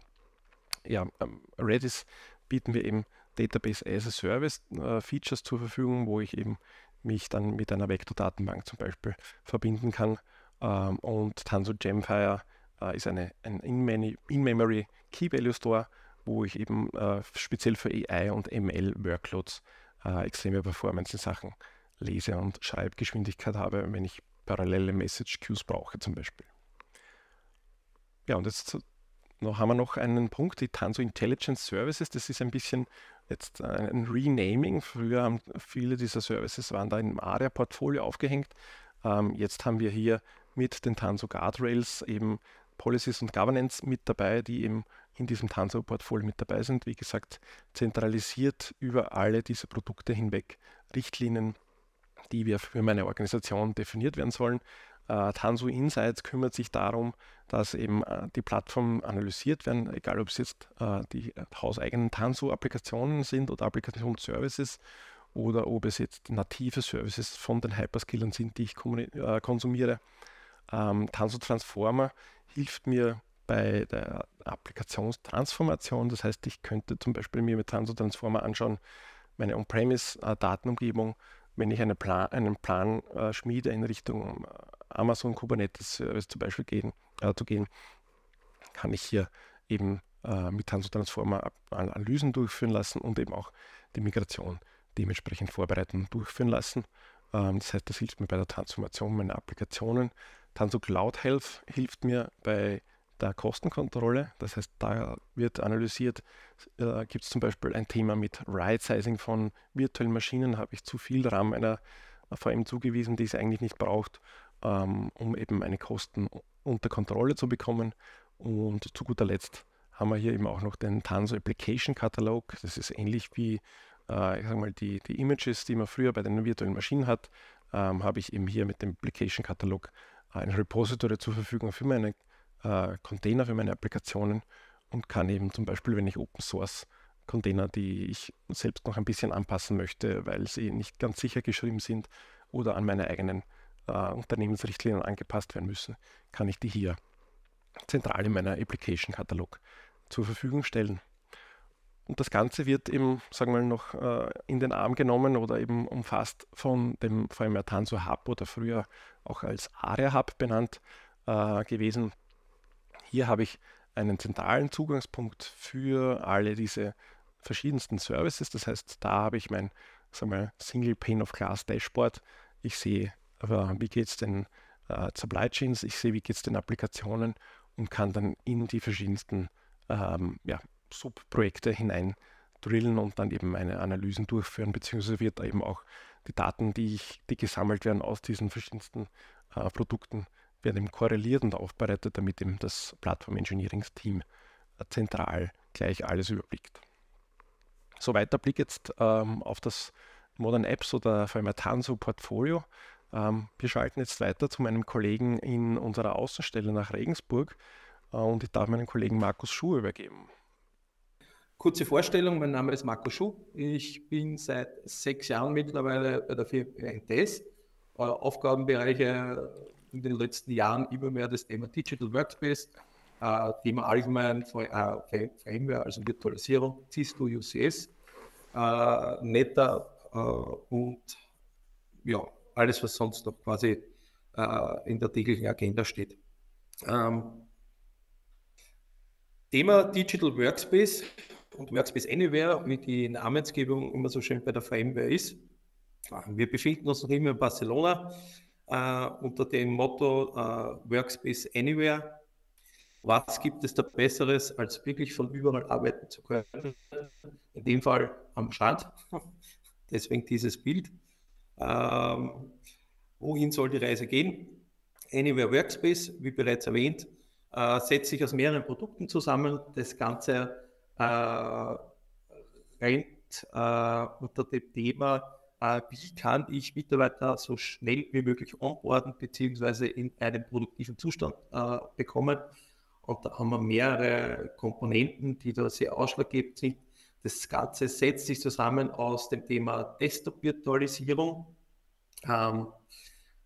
Speaker 2: ja, ähm, Redis bieten wir eben Database as a Service äh, Features zur Verfügung, wo ich eben mich dann mit einer Vektordatenbank zum Beispiel verbinden kann ähm, und Tanzu Gemfire äh, ist eine, ein In-Memory Key Value Store, wo ich eben äh, speziell für AI und ML Workloads äh, extreme Performance in Sachen Lese- und Schreibgeschwindigkeit habe, wenn ich parallele Message Queues brauche zum Beispiel. Ja, und jetzt noch, haben wir noch einen Punkt, die Tanso Intelligence Services, das ist ein bisschen jetzt äh, ein Renaming. Früher haben viele dieser Services waren da im ARIA-Portfolio aufgehängt. Ähm, jetzt haben wir hier mit den Tanso Guardrails eben Policies und Governance mit dabei, die eben in diesem Tanso-Portfolio mit dabei sind. Wie gesagt, zentralisiert über alle diese Produkte hinweg Richtlinien, die wir für meine Organisation definiert werden sollen. Uh, Insights kümmert sich darum, dass eben äh, die Plattformen analysiert werden, egal ob es jetzt äh, die hauseigenen Tanso-Applikationen sind oder Applikationsservices oder ob es jetzt native Services von den Hyperskillern sind, die ich konsumiere. Ähm, Tanso Transformer hilft mir bei der Applikationstransformation. Das heißt, ich könnte zum Beispiel mir mit Tanso Transformer anschauen, meine On-Premise-Datenumgebung, wenn ich eine Plan, einen Plan äh, schmiede in Richtung äh, Amazon Kubernetes Service zum Beispiel gehen, äh, zu gehen, kann ich hier eben äh, mit Tanso Transformer Analysen durchführen lassen und eben auch die Migration dementsprechend vorbereiten und durchführen lassen. Ähm, das heißt, das hilft mir bei der Transformation meiner Applikationen. Tanzu Cloud Health hilft mir bei der Kostenkontrolle. Das heißt, da wird analysiert, äh, gibt es zum Beispiel ein Thema mit Right-Sizing von virtuellen Maschinen, habe ich zu viel RAM einer VM zugewiesen, die es eigentlich nicht braucht, ähm, um eben meine Kosten unter Kontrolle zu bekommen. Und zu guter Letzt haben wir hier eben auch noch den Tanso Application Catalog. Das ist ähnlich wie äh, ich sag mal, die, die Images, die man früher bei den virtuellen Maschinen hat, ähm, habe ich eben hier mit dem Application Catalog ein Repository zur Verfügung für meine äh, Container, für meine Applikationen und kann eben zum Beispiel, wenn ich Open Source Container, die ich selbst noch ein bisschen anpassen möchte, weil sie nicht ganz sicher geschrieben sind oder an meine eigenen äh, Unternehmensrichtlinien angepasst werden müssen, kann ich die hier zentral in meiner Application-Katalog zur Verfügung stellen. Und das Ganze wird eben, sagen wir mal, noch äh, in den Arm genommen oder eben umfasst von dem VMware Tanzu Hub oder früher auch als Area Hub benannt äh, gewesen. Hier habe ich einen zentralen Zugangspunkt für alle diese verschiedensten Services. Das heißt, da habe ich mein sagen Single Pane of Glass Dashboard. Ich sehe, äh, wie geht es den äh, Supply Chains, ich sehe, wie geht es den Applikationen und kann dann in die verschiedensten ähm, ja, Subprojekte hinein drillen und dann eben meine Analysen durchführen, beziehungsweise wird eben auch die Daten, die, ich, die gesammelt werden aus diesen verschiedensten äh, Produkten, werden eben korreliert und aufbereitet, damit eben das Plattform Engineering-Team äh, zentral gleich alles überblickt. So weiter Blick jetzt ähm, auf das Modern Apps oder vor allem Tanso Portfolio. Ähm, wir schalten jetzt weiter zu meinem Kollegen in unserer Außenstelle nach Regensburg äh, und ich darf meinen Kollegen Markus Schuh
Speaker 4: übergeben. Kurze Vorstellung, mein Name ist Marco Schuh. Ich bin seit sechs Jahren mittlerweile bei der Firma NTS. Äh, Aufgabenbereiche in den letzten Jahren immer mehr das Thema Digital Workspace, äh, Thema allgemein äh, Framework, also Virtualisierung, Cisco UCS, äh, Netta äh, und ja, alles, was sonst noch quasi äh, in der täglichen Agenda steht. Ähm, Thema Digital Workspace und Workspace Anywhere, wie die Namensgebung immer so schön bei der VMware ist. Ah, wir befinden uns noch immer in Barcelona äh, unter dem Motto äh, Workspace Anywhere. Was gibt es da Besseres, als wirklich von überall arbeiten zu können? In dem Fall am Strand. Deswegen dieses Bild. Ähm, wohin soll die Reise gehen? Anywhere Workspace, wie bereits erwähnt, äh, setzt sich aus mehreren Produkten zusammen. Das Ganze äh, rennt äh, unter dem Thema, äh, wie kann ich Mitarbeiter so schnell wie möglich onboarden beziehungsweise in einen produktiven Zustand äh, bekommen. Und da haben wir mehrere Komponenten, die da sehr ausschlaggebend sind. Das Ganze setzt sich zusammen aus dem Thema Desktop-Virtualisierung. Ähm,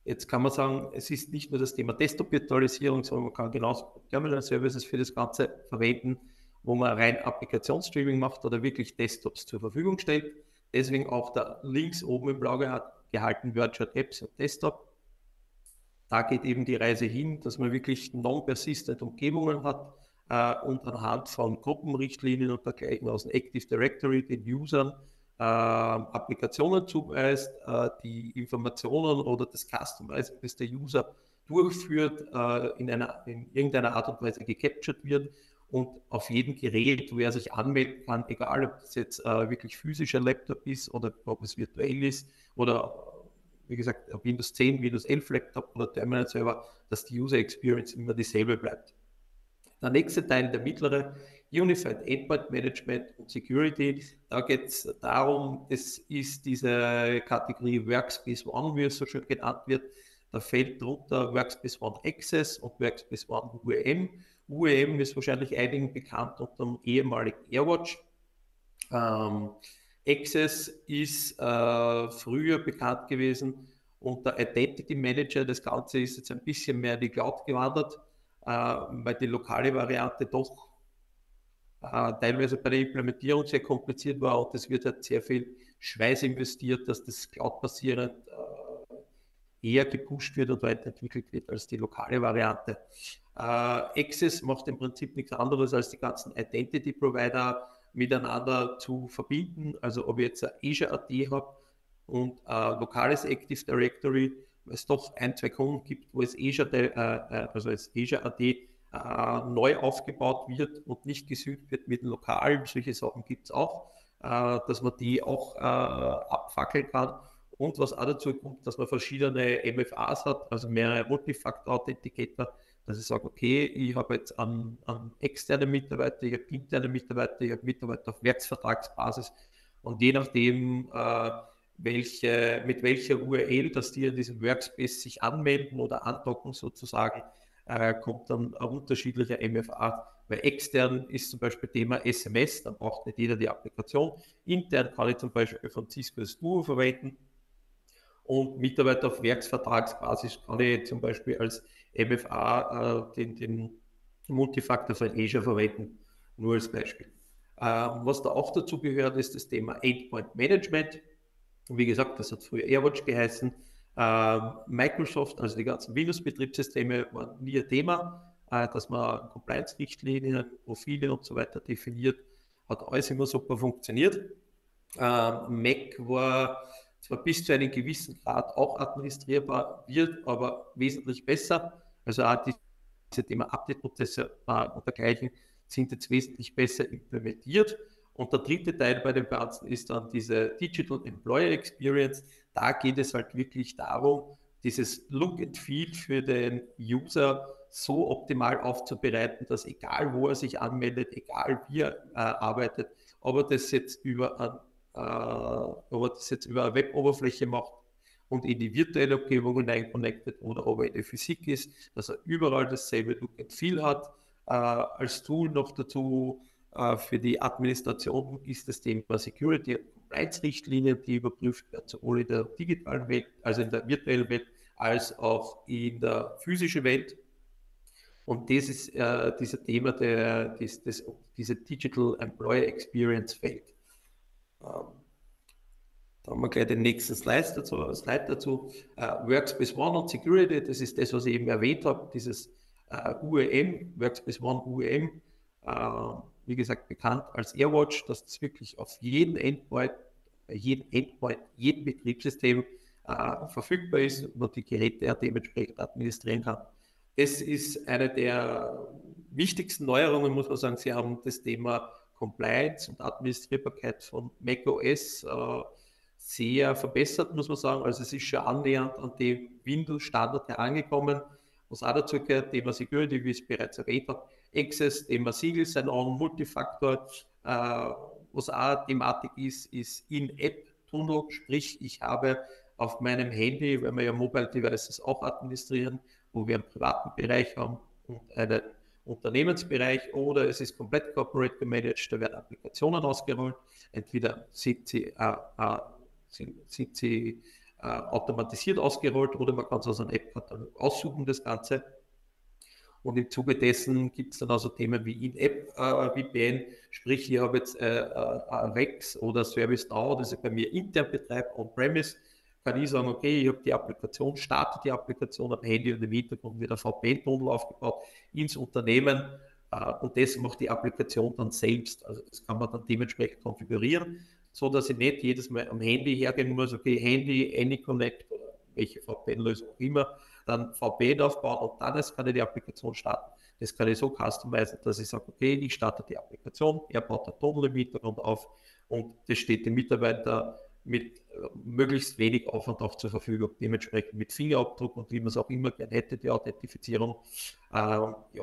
Speaker 4: Jetzt kann man sagen, es ist nicht nur das Thema Desktop-Virtualisierung, sondern man kann genauso Terminal Services für das Ganze verwenden wo man rein Applikationsstreaming macht oder wirklich Desktops zur Verfügung stellt. Deswegen auch da links oben im Blau gehalten Virtual Apps und Desktop. Da geht eben die Reise hin, dass man wirklich non-persistent Umgebungen hat äh, und anhand von Gruppenrichtlinien und dergleichen aus dem Active Directory den Usern äh, Applikationen zuweist, äh, die Informationen oder das Customizing, das der User durchführt, äh, in, einer, in irgendeiner Art und Weise gecaptured wird und auf jedem Gerät, wo er sich anmelden kann, egal ob es jetzt äh, wirklich physischer Laptop ist oder ob es virtuell ist oder wie gesagt, Windows 10, Windows 11 Laptop oder Terminal Server, dass die User Experience immer dieselbe bleibt. Der nächste Teil, der mittlere, Unified Endpoint Management und Security. Da geht es darum, es ist diese Kategorie Workspace One, wie es so schön genannt wird. Da fällt drunter Workspace ONE Access und Workspace ONE UEM. UEM ist wahrscheinlich einigen bekannt unter dem ehemaligen AirWatch. Ähm, Access ist äh, früher bekannt gewesen unter Identity Manager. Das Ganze ist jetzt ein bisschen mehr in die Cloud gewandert, äh, weil die lokale Variante doch äh, teilweise bei der Implementierung sehr kompliziert war und es wird halt sehr viel Schweiß investiert, dass das cloud-basierend äh, eher gepusht wird und weiterentwickelt wird als die lokale Variante. Äh, Access macht im Prinzip nichts anderes, als die ganzen Identity-Provider miteinander zu verbinden. Also ob ich jetzt ein Azure AD habe und ein lokales Active Directory, weil es doch ein, zwei Kunden gibt, wo es Azure, äh, äh also als Azure AD äh, neu aufgebaut wird und nicht gesübt wird mit dem lokalen, solche Sachen gibt es auch, äh, dass man die auch äh, abfackeln kann und was auch dazu kommt, dass man verschiedene MFAs hat, also mehrere Multifaktor-Authentikator, dass ich sage, okay, ich habe jetzt an, an externe Mitarbeiter, ich habe interne Mitarbeiter, ich habe Mitarbeiter auf Werksvertragsbasis und je nachdem, äh, welche, mit welcher URL, dass die in diesem Workspace sich anmelden oder andocken sozusagen, äh, kommt dann ein unterschiedlicher MFA. Weil extern ist zum Beispiel Thema SMS, dann braucht nicht jeder die Applikation. Intern kann ich zum Beispiel von Cisco Duo verwenden und Mitarbeiter auf Werksvertragsbasis kann ich zum Beispiel als MFA äh, den, den Multifaktor von Azure verwenden, nur als Beispiel. Ähm, was da auch dazu gehört, ist das Thema Endpoint Management. wie gesagt, das hat früher AirWatch geheißen. Ähm, Microsoft, also die ganzen Windows-Betriebssysteme, waren nie ein Thema, äh, dass man Compliance-Richtlinien, Profile und so weiter definiert. Hat alles immer super funktioniert. Ähm, Mac war zwar bis zu einem gewissen Grad auch administrierbar wird, aber wesentlich besser. Also auch diese Thema Update-Prozesse und dergleichen sind jetzt wesentlich besser implementiert. Und der dritte Teil bei den Ganzen ist dann diese Digital Employer Experience. Da geht es halt wirklich darum, dieses Look and Feel für den User so optimal aufzubereiten, dass egal wo er sich anmeldet, egal wie er äh, arbeitet, ob er das jetzt über äh, ob er das jetzt über eine Web-Oberfläche macht und in die virtuelle Umgebung hineinconnected oder ob er in der Physik ist, dass er überall dasselbe Look and Feel hat. Äh, als Tool noch dazu äh, für die Administration ist das Thema Security Compliance-Richtlinien, die überprüft werden, sowohl in der digitalen Welt, also in der virtuellen Welt, als auch in der physischen Welt. Und das ist äh, dieser Thema der, des, des, dieser Digital Employer Experience Welt. Ähm, da haben wir gleich den nächsten Slide dazu. Äh, Slide dazu. Uh, äh, Workspace One und Security, das ist das, was ich eben erwähnt habe, dieses uh, äh, UEM, Workspace One UEM, uh, wie gesagt bekannt als AirWatch, dass es wirklich auf jeden Endpoint, jeden Endpoint, jedem Betriebssystem verfügbar ist und man die Geräte ja dementsprechend administrieren kann. Es ist eine der wichtigsten Neuerungen, muss man sagen. Sie haben das Thema Compliance und Administrierbarkeit von macOS äh, sehr verbessert, muss man sagen. Also es ist schon annähernd an die Windows-Standard herangekommen, was auch dazu gehört, Thema Security, wie ich es bereits erwähnt habe, Access, Thema Siegel, sein on Multifaktor, äh, was auch Thematik ist, ist In-App-Tunnel, sprich ich habe auf meinem Handy, wenn wir ja Mobile Devices auch administrieren, wo wir einen privaten Bereich haben und eine Unternehmensbereich oder es ist komplett corporate gemanagt, da werden Applikationen ausgerollt. Entweder sind sie, äh, äh, sind, sind sie äh, automatisiert ausgerollt oder man kann es aus einem App-Katalog aussuchen, das Ganze. Und im Zuge dessen gibt es dann also Themen wie In-App-VPN, äh, sprich, ich habe jetzt äh, äh Rex oder Service ServiceNow, das ich bei mir intern betreibe, on-premise kann ich sagen, okay, ich habe die Applikation, starte die Applikation am Handy und im Hintergrund wird ein VPN-Tunnel aufgebaut ins Unternehmen äh, und das macht die Applikation dann selbst. Also das kann man dann dementsprechend konfigurieren, so dass ich nicht jedes Mal am Handy hergehen muss, okay, Handy, AnyConnect oder welche VPN-Lösung auch immer, dann VPN aufbauen und dann erst kann ich die Applikation starten. Das kann ich so customizen, dass ich sage, okay, ich starte die Applikation, er baut ein Tunnel im Hintergrund auf und das steht dem Mitarbeiter mit äh, möglichst wenig Aufwand auch zur Verfügung. Dementsprechend mit Fingerabdruck und wie man es auch immer gerne hätte, die Authentifizierung. Ähm, ja.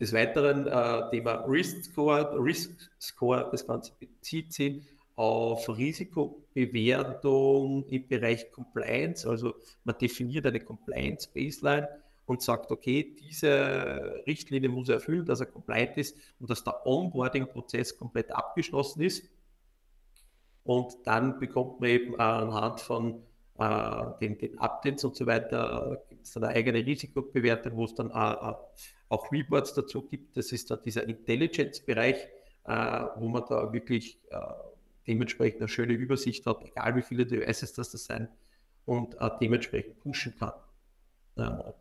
Speaker 4: Des Weiteren äh, Thema Risk Score. Risk Score, das Ganze bezieht sich auf Risikobewertung im Bereich Compliance. Also man definiert eine Compliance Baseline und sagt, okay, diese Richtlinie muss er erfüllen, dass er compliant ist und dass der Onboarding-Prozess komplett abgeschlossen ist. Und dann bekommt man eben äh, anhand von äh, den, den, Updates und so weiter, gibt äh, es eine eigene Risikobewertung, wo es dann äh, auch Reports dazu gibt. Das ist dann dieser Intelligence-Bereich, wo man da wirklich dementsprechend eine schöne Übersicht hat, egal wie viele Devices das, da sein und dementsprechend pushen kann.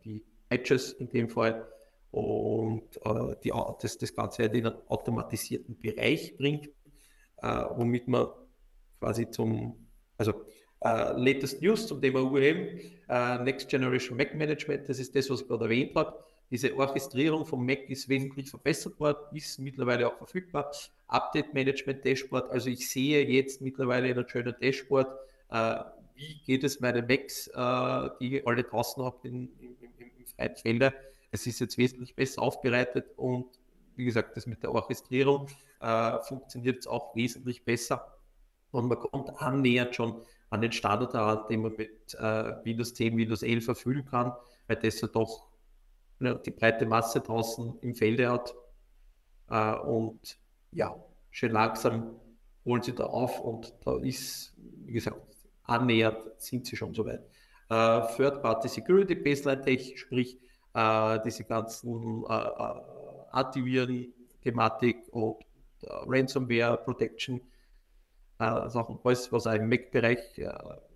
Speaker 4: die Edges in dem Fall und äh, die, das, das Ganze in einen automatisierten Bereich bringt, äh, womit man quasi zum, also äh, Latest News zum Thema URM, äh, Next Generation Mac Management, das ist das, was ich gerade erwähnt habe. Diese Orchestrierung vom Mac ist wesentlich verbessert worden, ist mittlerweile auch verfügbar. Update Management Dashboard, also ich sehe jetzt mittlerweile in einem schönen Dashboard, äh, wie geht es meinen Macs, äh, die alle draußen habt im, freien Felder. Es ist jetzt wesentlich besser aufbereitet und wie gesagt, das mit der Orchestrierung äh, funktioniert es auch wesentlich besser und man kommt annähernd schon an den Standardrat, den man mit äh, Windows 10, Windows 11 erfüllen kann, weil das ja halt doch ja, ne, die breite Masse draußen im Felde hat. Äh, und ja, schön langsam holen sie da auf und da ist, wie gesagt, annähernd sind sie schon soweit. Äh, Third-Party Security Baseline Tech, sprich äh, diese ganzen äh, äh Antiviren-Thematik und äh, Ransomware Protection äh, also auch alles, was auch im Mac-Bereich äh,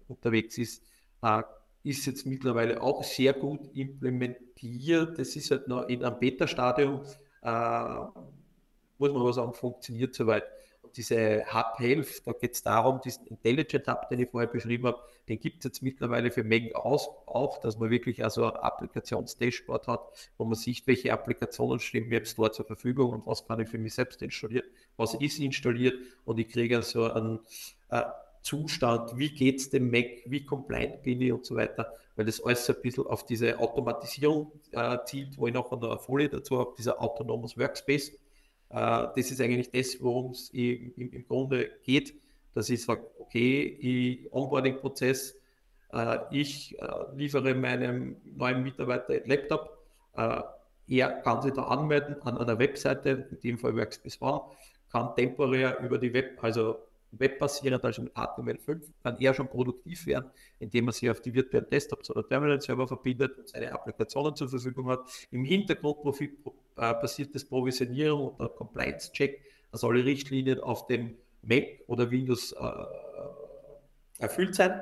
Speaker 4: unterwegs ist, äh, ist jetzt mittlerweile auch sehr gut implementiert. Das ist halt noch in einem Beta-Stadium, muss man aber sagen, funktioniert soweit diese Hub Health, da geht es darum, diesen Intelligent Hub, den ich vorher beschrieben habe, den gibt es jetzt mittlerweile für Mengen aus, auch, dass man wirklich also ein Applikationsdashboard hat, wo man sieht, welche Applikationen stehen mir im Store zur Verfügung und was kann ich für mich selbst installieren, was ist installiert und ich kriege also einen äh, Zustand, wie geht es dem Mac, wie compliant bin ich und so weiter, weil das alles ein bisschen auf diese Automatisierung äh, zielt, wo ich noch eine Folie dazu habe, dieser autonomes Workspace äh, das ist eigentlich das, worum es im, im, Grunde geht, dass ich sage, okay, Onboarding-Prozess, äh, ich äh, liefere meinem neuen Mitarbeiter ein Laptop, er kann sich da anmelden an einer Webseite, in dem Fall Workspace One, kann temporär über die Web, also webbasierend, also mit HTML5, kann er schon produktiv werden, indem er sich auf die virtuellen Desktops oder Terminal-Server verbindet und seine Applikationen zur Verfügung hat. Im Hintergrund äh, passiert das Provisionierung und der Compliance-Check, also alle Richtlinien auf dem Mac oder Windows äh, erfüllt sein.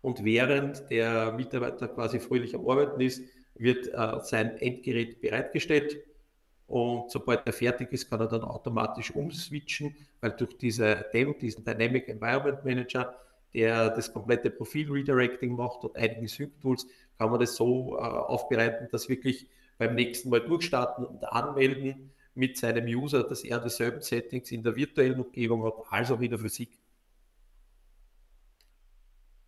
Speaker 4: Und während der Mitarbeiter quasi fröhlich am Arbeiten ist, wird äh, sein Endgerät bereitgestellt. Und sobald er fertig ist, kann er dann automatisch umswitchen, weil durch diese, diesen Dynamic Environment Manager, der das komplette Profil Redirecting macht und einige Sync-Tools, kann man das so äh, aufbereiten, dass wirklich beim nächsten Mal durchstarten und anmelden mit seinem User, dass er dieselben Settings in der virtuellen Umgebung hat, als auch in der Physik.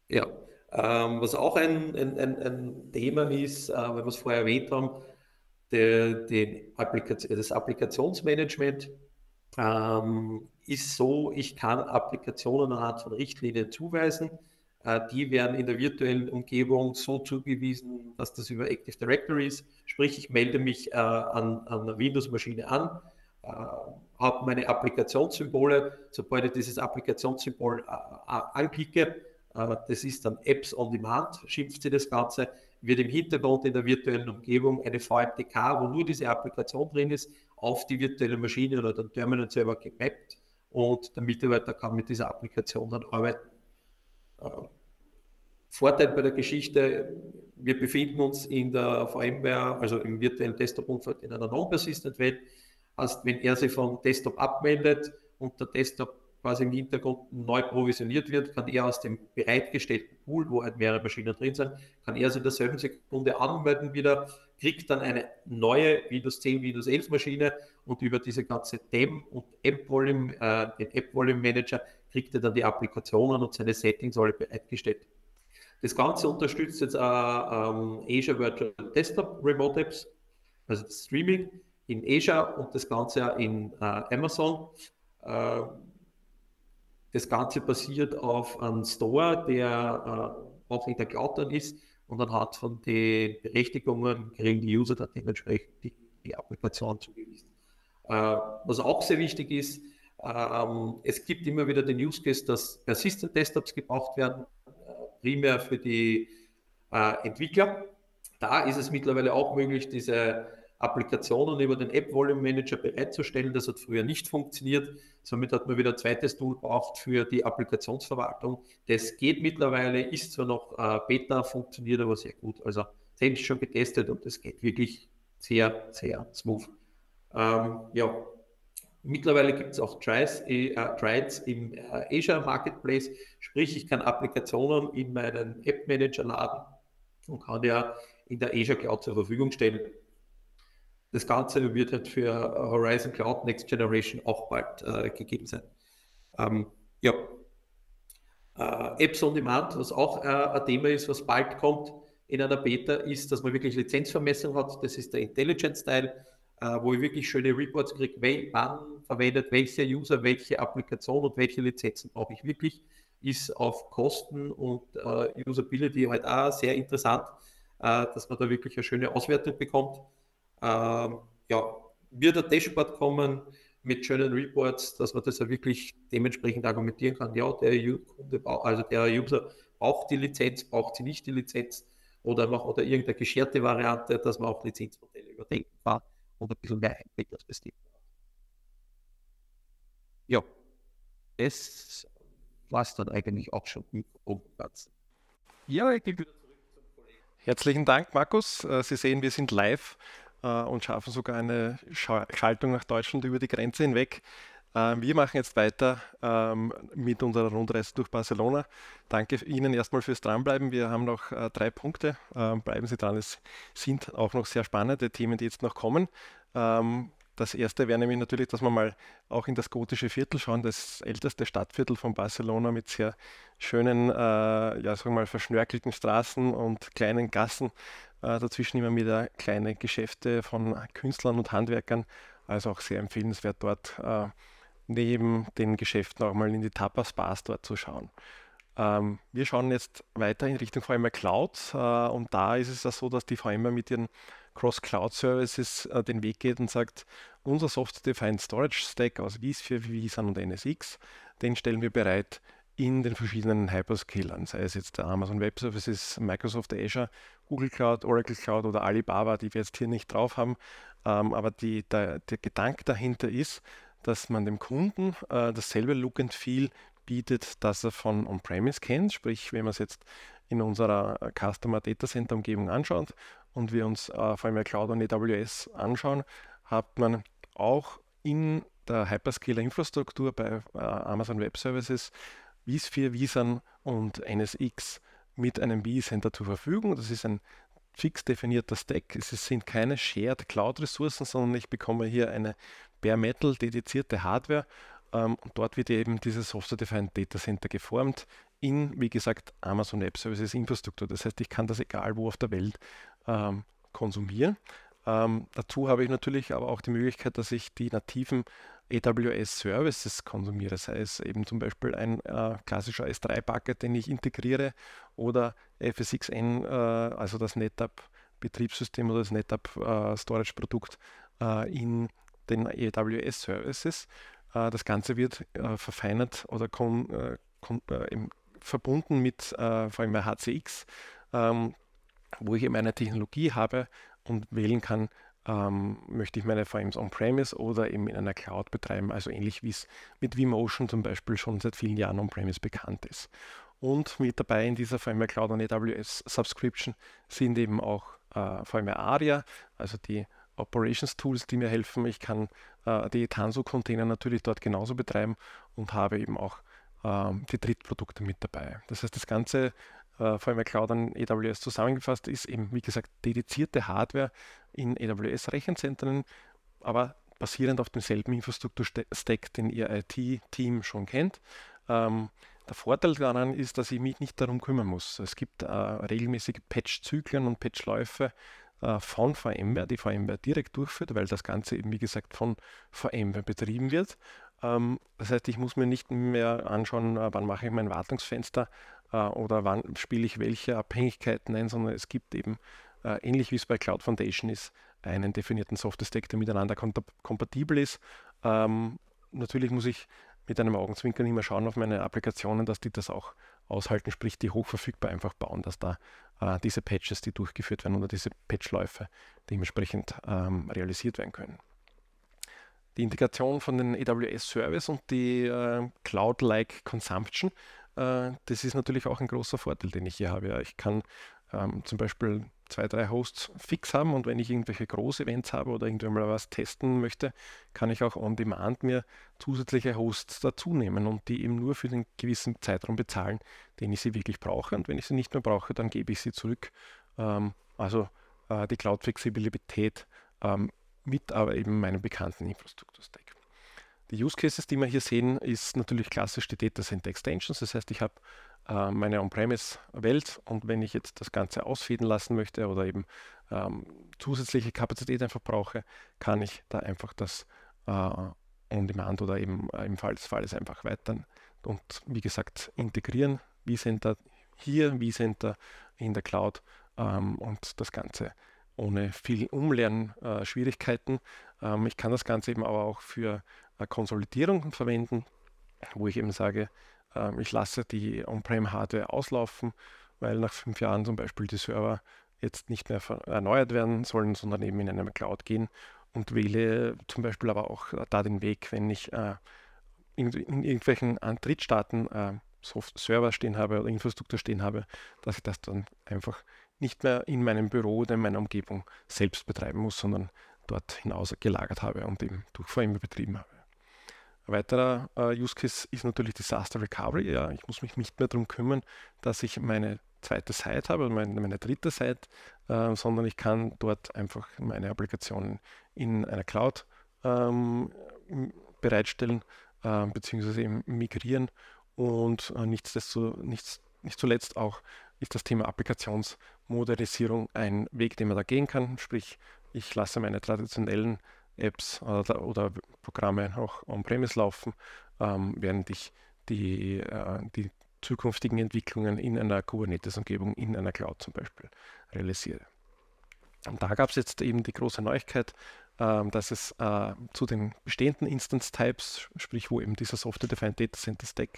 Speaker 4: Ja, ähm, was auch ein, ein, ein, ein Thema ist, äh, weil wir es vorher erwähnt haben, der, den Applikation, das Applikationsmanagement ähm, ist so, ich kann Applikationen anhand von Richtlinien zuweisen äh, die werden in der virtuellen Umgebung so zugewiesen, dass das über Active Directory ist. Sprich, ich melde mich äh, an, an einer Windows-Maschine an, äh, habe meine Applikationssymbole. Sobald ich dieses Applikationssymbol äh, anklicke, äh, das ist dann Apps on Demand, schimpft sie das Ganze, wird im Hintergrund in der virtuellen Umgebung eine VMTK, wo nur diese Applikation drin ist, auf die virtuelle Maschine oder den Terminal selber gemappt und der Mitarbeiter kann mit dieser Applikation dann arbeiten. Äh, Vorteil bei der Geschichte, wir befinden uns in der VMware, also im virtuellen Desktop-Umfeld in einer Non-Persistent-Welt. Heißt, wenn er sich vom Desktop abmeldet und der Desktop quasi im Hintergrund neu provisioniert wird, kann er aus dem bereitgestellten Pool, wo halt mehrere Maschinen drin sind, kann er sich in derselben Sekunde anmelden wieder, kriegt dann eine neue Windows 10, Windows 11 Maschine und über diese ganze DEM und App-Volume, äh, den App-Volume-Manager kriegt er dann die Applikationen und seine Settings alle bereitgestellt. Das Ganze unterstützt jetzt auch ähm, Azure Virtual Desktop Remote Apps, also das Streaming in Azure und das Ganze auch in äh, Amazon. Äh, das Ganze basiert auf einem Store, der äh, auch in der Cloud dann ist und dann anhand von den Berechtigungen kriegen die User dann dementsprechend die, die Applikation zugewiesen. Äh, was auch sehr wichtig ist, ähm, es gibt immer wieder den Use Case, dass Persistent Desktops gebraucht werden primär für die äh, Entwickler. Da ist es mittlerweile auch möglich, diese Applikationen über den App Volume Manager bereitzustellen. Das hat früher nicht funktioniert. Somit hat man wieder ein zweites Tool braucht für die Applikationsverwaltung. Das geht mittlerweile, ist zwar noch äh, Beta, funktioniert aber sehr gut. Also selbst schon getestet und es geht wirklich sehr, sehr smooth. Ähm, ja, Mittlerweile gibt es auch Tries, eh, äh, Trials im äh, Azure Marketplace, sprich ich kann Applikationen in meinen App Manager laden und kann die ja in der Azure Cloud zur Verfügung stellen. Das Ganze wird halt für Horizon Cloud Next Generation auch bald äh, gegeben sein. Ähm, ja. Äh, Apps on Demand, was auch äh, ein Thema ist, was bald kommt in einer Beta, ist, dass man wirklich Lizenzvermessung hat. Das ist der Intelligence-Teil, äh, wo ich wirklich schöne Reports kriege, wann verwendet, welcher User, welche Applikation und welche Lizenzen brauche ich wirklich, ist auf Kosten und äh, Usability halt auch sehr interessant, äh, dass man da wirklich eine schöne Auswertung bekommt. Ähm, ja, wird ein Dashboard kommen mit schönen Reports, dass man das ja wirklich dementsprechend argumentieren kann. Ja, der Kunde, also der User braucht die Lizenz, braucht sie nicht die Lizenz oder, man, oder irgendeine gescherte Variante, dass man auch Lizenzmodelle überdenken kann und ein bisschen mehr Einblick als bisher ja, das war es dann eigentlich auch schon mit Bogenplatz.
Speaker 2: Ja, ich gebe wieder zurück zum Kollegen. Herzlichen Dank, Markus. Äh, Sie sehen, wir sind live äh, und schaffen sogar eine Schaltung nach Deutschland über die Grenze hinweg. Äh, wir machen jetzt weiter ähm, mit unserer Rundreise durch Barcelona. Danke Ihnen erstmal fürs Dranbleiben. Wir haben noch drei Punkte. Ähm, bleiben Sie dran. Es sind auch noch sehr spannende Themen, die jetzt noch kommen. Ähm, das erste wäre nämlich natürlich, dass wir mal auch in das gotische Viertel schauen, das älteste Stadtviertel von Barcelona mit sehr schönen, äh, ja, sagen wir mal, verschnörkelten Straßen und kleinen Gassen. Äh, dazwischen immer wieder kleine Geschäfte von Künstlern und Handwerkern. Also auch sehr empfehlenswert dort äh, neben den Geschäften auch mal in die Tapas-Bars dort zu schauen. Ähm, wir schauen jetzt weiter in Richtung VMware Cloud äh, und da ist es das so, dass die VMware mit ihren Cross-Cloud-Services äh, den Weg geht und sagt, unser Software-Defined Storage Stack aus vSphere, vSAN und NSX, den stellen wir bereit in den verschiedenen Hyperscalern, sei es jetzt Amazon Web Services, Microsoft Azure, Google Cloud, Oracle Cloud oder Alibaba, die wir jetzt hier nicht drauf haben. Ähm, aber die, der, der, Gedanke dahinter ist, dass man dem Kunden äh, dasselbe Look and Feel bietet, das er von On-Premise kennt. Sprich, wenn man es jetzt in unserer Customer Data Center Umgebung anschaut und wir uns äh, vor allem Cloud und AWS anschauen, hat man auch in der Hyperscaler-Infrastruktur bei äh, Amazon Web Services vis 4 Visan und NSX mit einem vCenter zur Verfügung. Das ist ein fix definierter Stack. Es sind keine Shared Cloud-Ressourcen, sondern ich bekomme hier eine Bare Metal dedizierte Hardware ähm, und dort wird eben dieses Software-Defined Data Center geformt in, wie gesagt, Amazon Web Services Infrastruktur. Das heißt, ich kann das egal wo auf der Welt ähm, konsumieren. Ähm, dazu habe ich natürlich aber auch die Möglichkeit, dass ich die nativen AWS-Services konsumiere, sei es eben zum Beispiel ein äh, klassischer S3-Bucket, den ich integriere oder FSXN, äh, also das NetApp-Betriebssystem oder das NetApp-Storage-Produkt äh, äh, in den AWS-Services. Äh, das Ganze wird äh, verfeinert oder kon, kon, verbunden mit vor allem HCX. Ähm, wo ich eben eine Technologie habe und wählen kann, ähm, möchte ich meine VMs on-premise oder eben in einer Cloud betreiben, also ähnlich wie es mit vMotion zum Beispiel schon seit vielen Jahren on-premise bekannt ist. Und mit dabei in dieser VMware Cloud und AWS Subscription sind eben auch äh, VMware Aria, also die Operations Tools, die mir helfen. Ich kann äh, die Tanso-Container natürlich dort genauso betreiben und habe eben auch äh, die Drittprodukte mit dabei. Das heißt, das ganze äh, vor allem Cloud an AWS zusammengefasst ist, eben wie gesagt dedizierte Hardware in AWS-Rechenzentren, aber basierend auf demselben Infrastrukturstack, den Ihr IT-Team schon kennt. Ähm, der Vorteil daran ist, dass ich mich nicht darum kümmern muss. Es gibt äh, regelmäßige Patch-Zyklen und Patch-Läufe äh, von VMware, die VMware direkt durchführt, weil das Ganze eben, wie gesagt, von VMware betrieben wird. Ähm, das heißt, ich muss mir nicht mehr anschauen, äh, wann mache ich mein Wartungsfenster, äh, oder wann spiele ich welche Abhängigkeiten ein, sondern es gibt eben, äh, ähnlich wie es bei Cloud Foundation ist, einen definierten Software-Stack, der miteinander kompatibel ist. Ähm, natürlich muss ich mit einem Augenzwinkern immer schauen auf meine Applikationen, dass die das auch aushalten, sprich die hochverfügbar einfach bauen, dass da äh, diese Patches, die durchgeführt werden oder diese Patchläufe dementsprechend ähm, realisiert werden können. Die Integration von den AWS Service und die äh, Cloud-like Consumption äh, das ist natürlich auch ein großer Vorteil, den ich hier habe. ich kann ähm, zum Beispiel zwei, drei Hosts fix haben und wenn ich irgendwelche Groß-Events habe oder irgendwann mal was testen möchte, kann ich auch on demand mir zusätzliche Hosts dazu nehmen und die eben nur für den gewissen Zeitraum bezahlen, den ich sie wirklich brauche. Und wenn ich sie nicht mehr brauche, dann gebe ich sie zurück. Ähm, also äh, die Cloud-Flexibilität ähm, mit aber eben meinem bekannten Infrastruktur-Stack. Die Use Cases, die wir hier sehen, ist natürlich klassisch die Data Center Extensions. Das heißt, ich habe äh, meine On-Premise-Welt und wenn ich jetzt das Ganze ausfäden lassen möchte oder eben ähm, zusätzliche Kapazität einfach brauche, kann ich da einfach das äh, On-Demand oder eben äh, im Fall des Falles einfach weitern und wie gesagt integrieren. Wie sind da hier, wie sind da in der Cloud ähm, und das Ganze ohne viel Umlernschwierigkeiten. Äh, ähm, ich kann das Ganze eben aber auch für äh, Konsolidierungen verwenden, wo ich eben sage, äh, ich lasse die On-Prem-Hardware auslaufen, weil nach fünf Jahren zum Beispiel die Server jetzt nicht mehr erneuert werden sollen, sondern eben in eine Cloud gehen und wähle zum Beispiel aber auch äh, da den Weg, wenn ich äh, in, in, irgendwelchen Drittstaaten äh, Server stehen habe oder Infrastruktur stehen habe, dass ich das dann einfach nicht mehr in meinem Büro oder in meiner Umgebung selbst betreiben muss, sondern dort hinaus gelagert habe und eben durch VMware betrieben habe. Ein weiterer äh, Use Case ist natürlich Disaster Recovery. Ja, ich muss mich nicht mehr darum kümmern, dass ich meine zweite Site habe meine, meine dritte Site, äh, sondern ich kann dort einfach meine Applikationen in einer Cloud ähm, bereitstellen äh, bzw. eben migrieren und äh, nichtsdestotrotz, nichts, nicht zuletzt auch ist das Thema Applikationsmodernisierung ein Weg, den man da gehen kann. Sprich, ich lasse meine traditionellen Apps oder, äh, oder Programme auch on-premise laufen, ähm, während ich die, äh, die zukünftigen Entwicklungen in einer Kubernetes-Umgebung, in einer Cloud zum Beispiel, realisiere. Und da gab es jetzt eben die große Neuigkeit, ähm, dass es äh, zu den bestehenden Instance-Types, sprich wo eben dieser Software-Defined Data Center Stack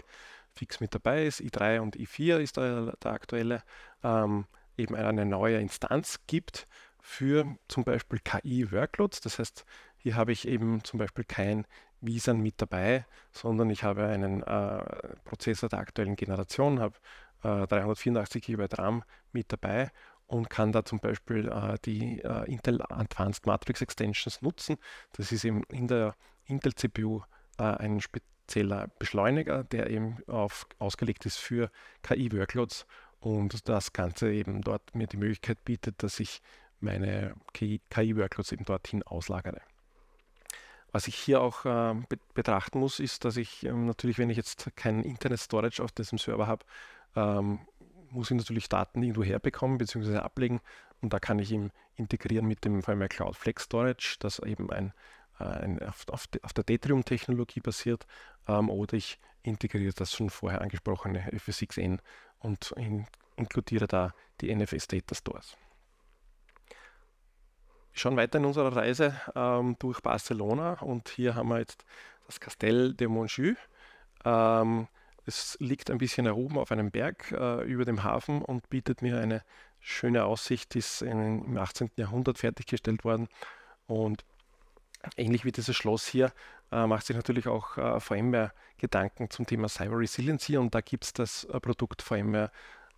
Speaker 2: fix mit dabei ist. i3 und i4 ist der, der aktuelle, ähm, eben eine neue Instanz gibt für zum Beispiel KI-Workloads. Das heißt, hier habe ich eben zum Beispiel kein Visan mit dabei, sondern ich habe einen äh, Prozessor der aktuellen Generation, habe äh, 384 GB RAM mit dabei und kann da zum Beispiel äh, die äh, Intel Advanced Matrix Extensions nutzen. Das ist eben in der Intel CPU äh, ein spezielles Zählerbeschleuniger, der eben auf, ausgelegt ist für KI-Workloads und das Ganze eben dort mir die Möglichkeit bietet, dass ich meine KI-Workloads eben dorthin auslagere. Was ich hier auch äh, be betrachten muss, ist, dass ich ähm, natürlich, wenn ich jetzt keinen Internet-Storage auf diesem Server habe, ähm, muss ich natürlich Daten irgendwo herbekommen bzw. ablegen und da kann ich eben integrieren mit dem VMware Cloud Flex Storage, das eben ein äh, auf, auf, auf, der Tetrium-Technologie basiert ähm, oder ich integriere das schon vorher angesprochene FSXN und in, inkludiere da die NFS Data Stores. Wir schauen weiter in unserer Reise ähm, durch Barcelona und hier haben wir jetzt das Castell de Montjou. Ähm, es liegt ein bisschen nach oben auf einem Berg äh, über dem Hafen und bietet mir eine schöne Aussicht, ist in, im 18. Jahrhundert fertiggestellt worden und ähnlich wie dieses Schloss hier, äh, macht sich natürlich auch äh, VMware Gedanken zum Thema Cyber Resiliency und da gibt es das äh, Produkt VMware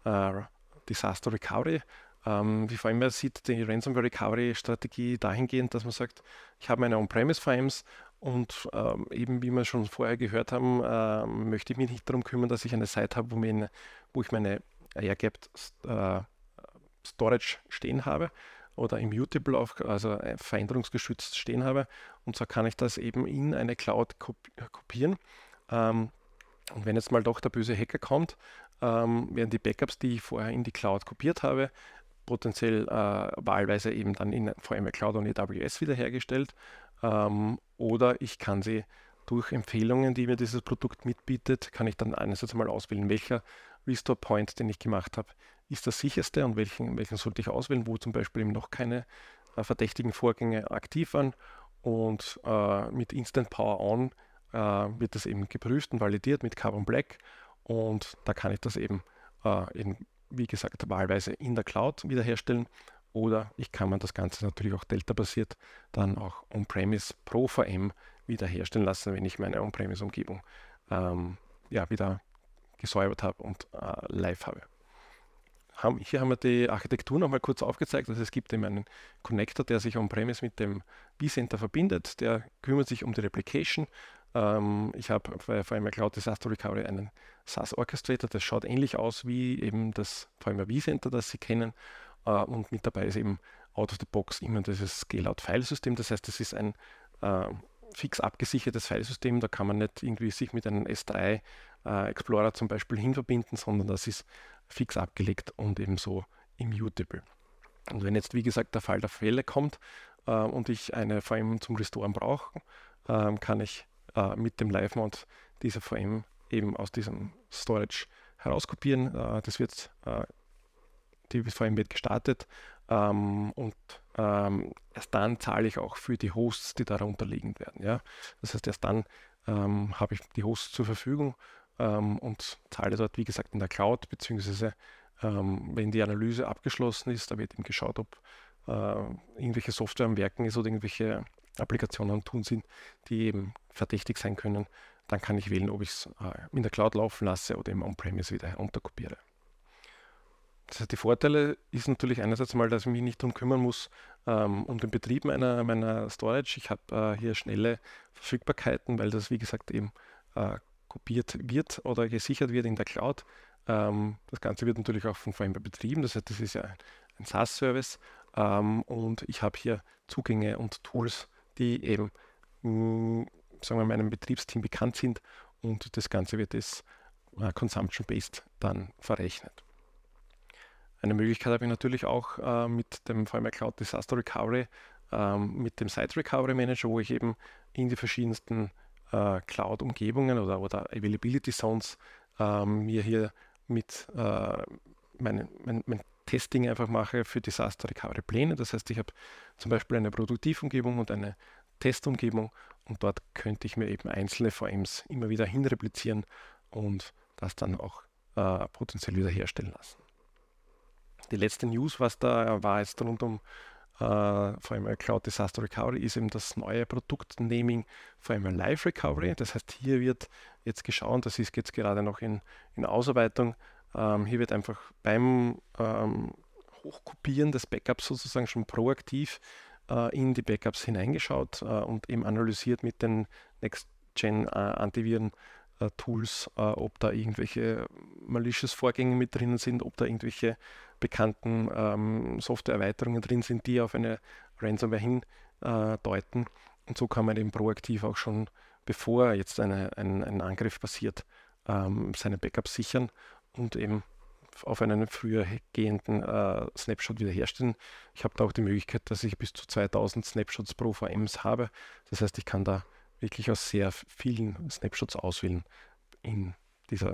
Speaker 2: äh, Disaster Recovery. Ähm, die VMware sieht die Ransomware Recovery Strategie dahingehend, dass man sagt, ich habe meine On-Premise VMs und ähm, eben wie wir schon vorher gehört haben, ähm, möchte ich mich nicht darum kümmern, dass ich eine Seite habe, wo, wo ich meine Air Gapped äh, Storage stehen habe, oder immutable, auf, also äh, veränderungsgeschützt stehen habe. Und so kann ich das eben in eine Cloud kopieren. Ähm, und wenn jetzt mal doch der böse Hacker kommt, ähm, werden die Backups, die ich vorher in die Cloud kopiert habe, potenziell äh, wahlweise eben dann in VMware Cloud und AWS wiederhergestellt. Ähm, oder ich kann sie durch Empfehlungen, die mir dieses Produkt mitbietet, kann ich dann einerseits mal auswählen, welcher Restore Point, den ich gemacht habe, ist das sicherste und welchen, welchen sollte ich auswählen, wo zum Beispiel eben noch keine äh, verdächtigen Vorgänge aktiv waren. Und äh, mit Instant Power On äh, wird das eben geprüft und validiert mit Carbon Black. Und da kann ich das eben, in, äh, wie gesagt, wahlweise in der Cloud wiederherstellen. Oder ich kann man das Ganze natürlich auch Delta-basiert dann auch On-Premise pro VM wiederherstellen lassen, wenn ich meine On-Premise-Umgebung ähm, ja, wieder gesäubert habe und äh, live habe haben, hier haben wir die Architektur nochmal kurz aufgezeigt. Also es gibt eben einen Connector, der sich on-premise mit dem vCenter verbindet. Der kümmert sich um die Replication. Ähm, ich habe bei VMware Cloud Disaster Recovery einen SaaS Orchestrator. Das schaut ähnlich aus wie eben das VMware vCenter, das Sie kennen. Äh, und mit dabei ist eben out of the box immer dieses Scale-Out-Filesystem. Das heißt, das ist ein äh, fix abgesichertes Filesystem. Da kann man nicht irgendwie sich mit einem S3 äh, Explorer zum Beispiel hinverbinden, sondern das ist fix abgelegt und ebenso immutable. Und wenn jetzt, wie gesagt, der Fall der Fälle kommt äh, und ich eine VM zum Restoren brauche, äh, kann ich äh, mit dem Live-Mount diese VM eben aus diesem Storage herauskopieren. Äh, das wird, äh, die VM wird gestartet ähm, und ähm, erst dann zahle ich auch für die Hosts, die darunter liegen werden. Ja? Das heißt, erst dann ähm, habe ich die Hosts zur Verfügung ähm, und zahle dort, wie gesagt, in der Cloud, beziehungsweise ähm, wenn die Analyse abgeschlossen ist, da wird eben geschaut, ob äh, irgendwelche Software am Werken ist oder irgendwelche Applikationen am Tun sind, die eben verdächtig sein können. Dann kann ich wählen, ob ich es äh, in der Cloud laufen lasse oder im On-Premise wieder unterkopiere. Das heißt, die Vorteile ist natürlich einerseits mal, dass ich mich nicht darum kümmern muss, ähm, um den Betrieb meiner, meiner Storage. Ich habe äh, hier schnelle Verfügbarkeiten, weil das, wie gesagt, eben äh, kopiert wird oder gesichert wird in der Cloud. Ähm, das Ganze wird natürlich auch von VMware betrieben, das heißt, das ist ja ein, SaaS-Service ähm, und ich habe hier Zugänge und Tools, die eben, mh, mm, sagen wir, meinem Betriebsteam bekannt sind und das Ganze wird es äh, consumption-based dann verrechnet. Eine Möglichkeit habe ich natürlich auch äh, mit dem VMware Cloud Disaster Recovery, äh, mit dem Site Recovery Manager, wo ich eben in die verschiedensten äh, Cloud-Umgebungen oder, oder Availability Zones ähm, mir hier mit äh, meinen, mein, mein Testing einfach mache für Disaster Recovery Pläne. Das heißt, ich habe zum Beispiel eine Produktivumgebung und eine Testumgebung und dort könnte ich mir eben einzelne VMs immer wieder hinreplizieren und das dann auch äh, potenziell wieder herstellen lassen. Die letzte News, was da war, ist rund um Uh, vor allem äh, Cloud Disaster Recovery ist eben das neue Produktnaming, vor allem Live Recovery. Das heißt, hier wird jetzt geschaut, das ist jetzt gerade noch in, in Ausarbeitung, uh, hier wird einfach beim um, ähm, Hochkopieren des Backups sozusagen schon proaktiv uh, in die Backups hineingeschaut und eben analysiert mit den Next-Gen-Antiviren. Äh, Tools, äh, ob da irgendwelche malicious Vorgänge mit drin sind, ob da irgendwelche bekannten ähm, Software-Erweiterungen drin sind, die auf eine Ransomware hindeuten. Äh, und so kann man eben proaktiv auch schon, bevor jetzt eine, ein, ein Angriff passiert, ähm, seine Backups sichern und eben auf einen früher gehenden äh, Snapshot wiederherstellen. Ich habe da auch die Möglichkeit, dass ich bis zu 2000 Snapshots pro VMs habe. Das heißt, ich kann da wirklich aus sehr vielen Snapshots auswählen in, dieser,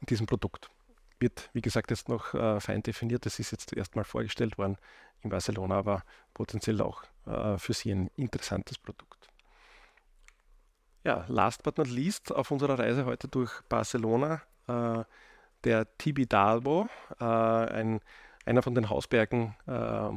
Speaker 2: in diesem Produkt. Wird, wie gesagt, jetzt noch äh, fein definiert. Das ist jetzt erstmal vorgestellt worden in Barcelona, aber potenziell auch äh, für Sie ein interessantes Produkt. Ja, last but not least, auf unserer Reise heute durch Barcelona, äh, der Tibidalbo, äh, ein, einer von den Hausbergen äh,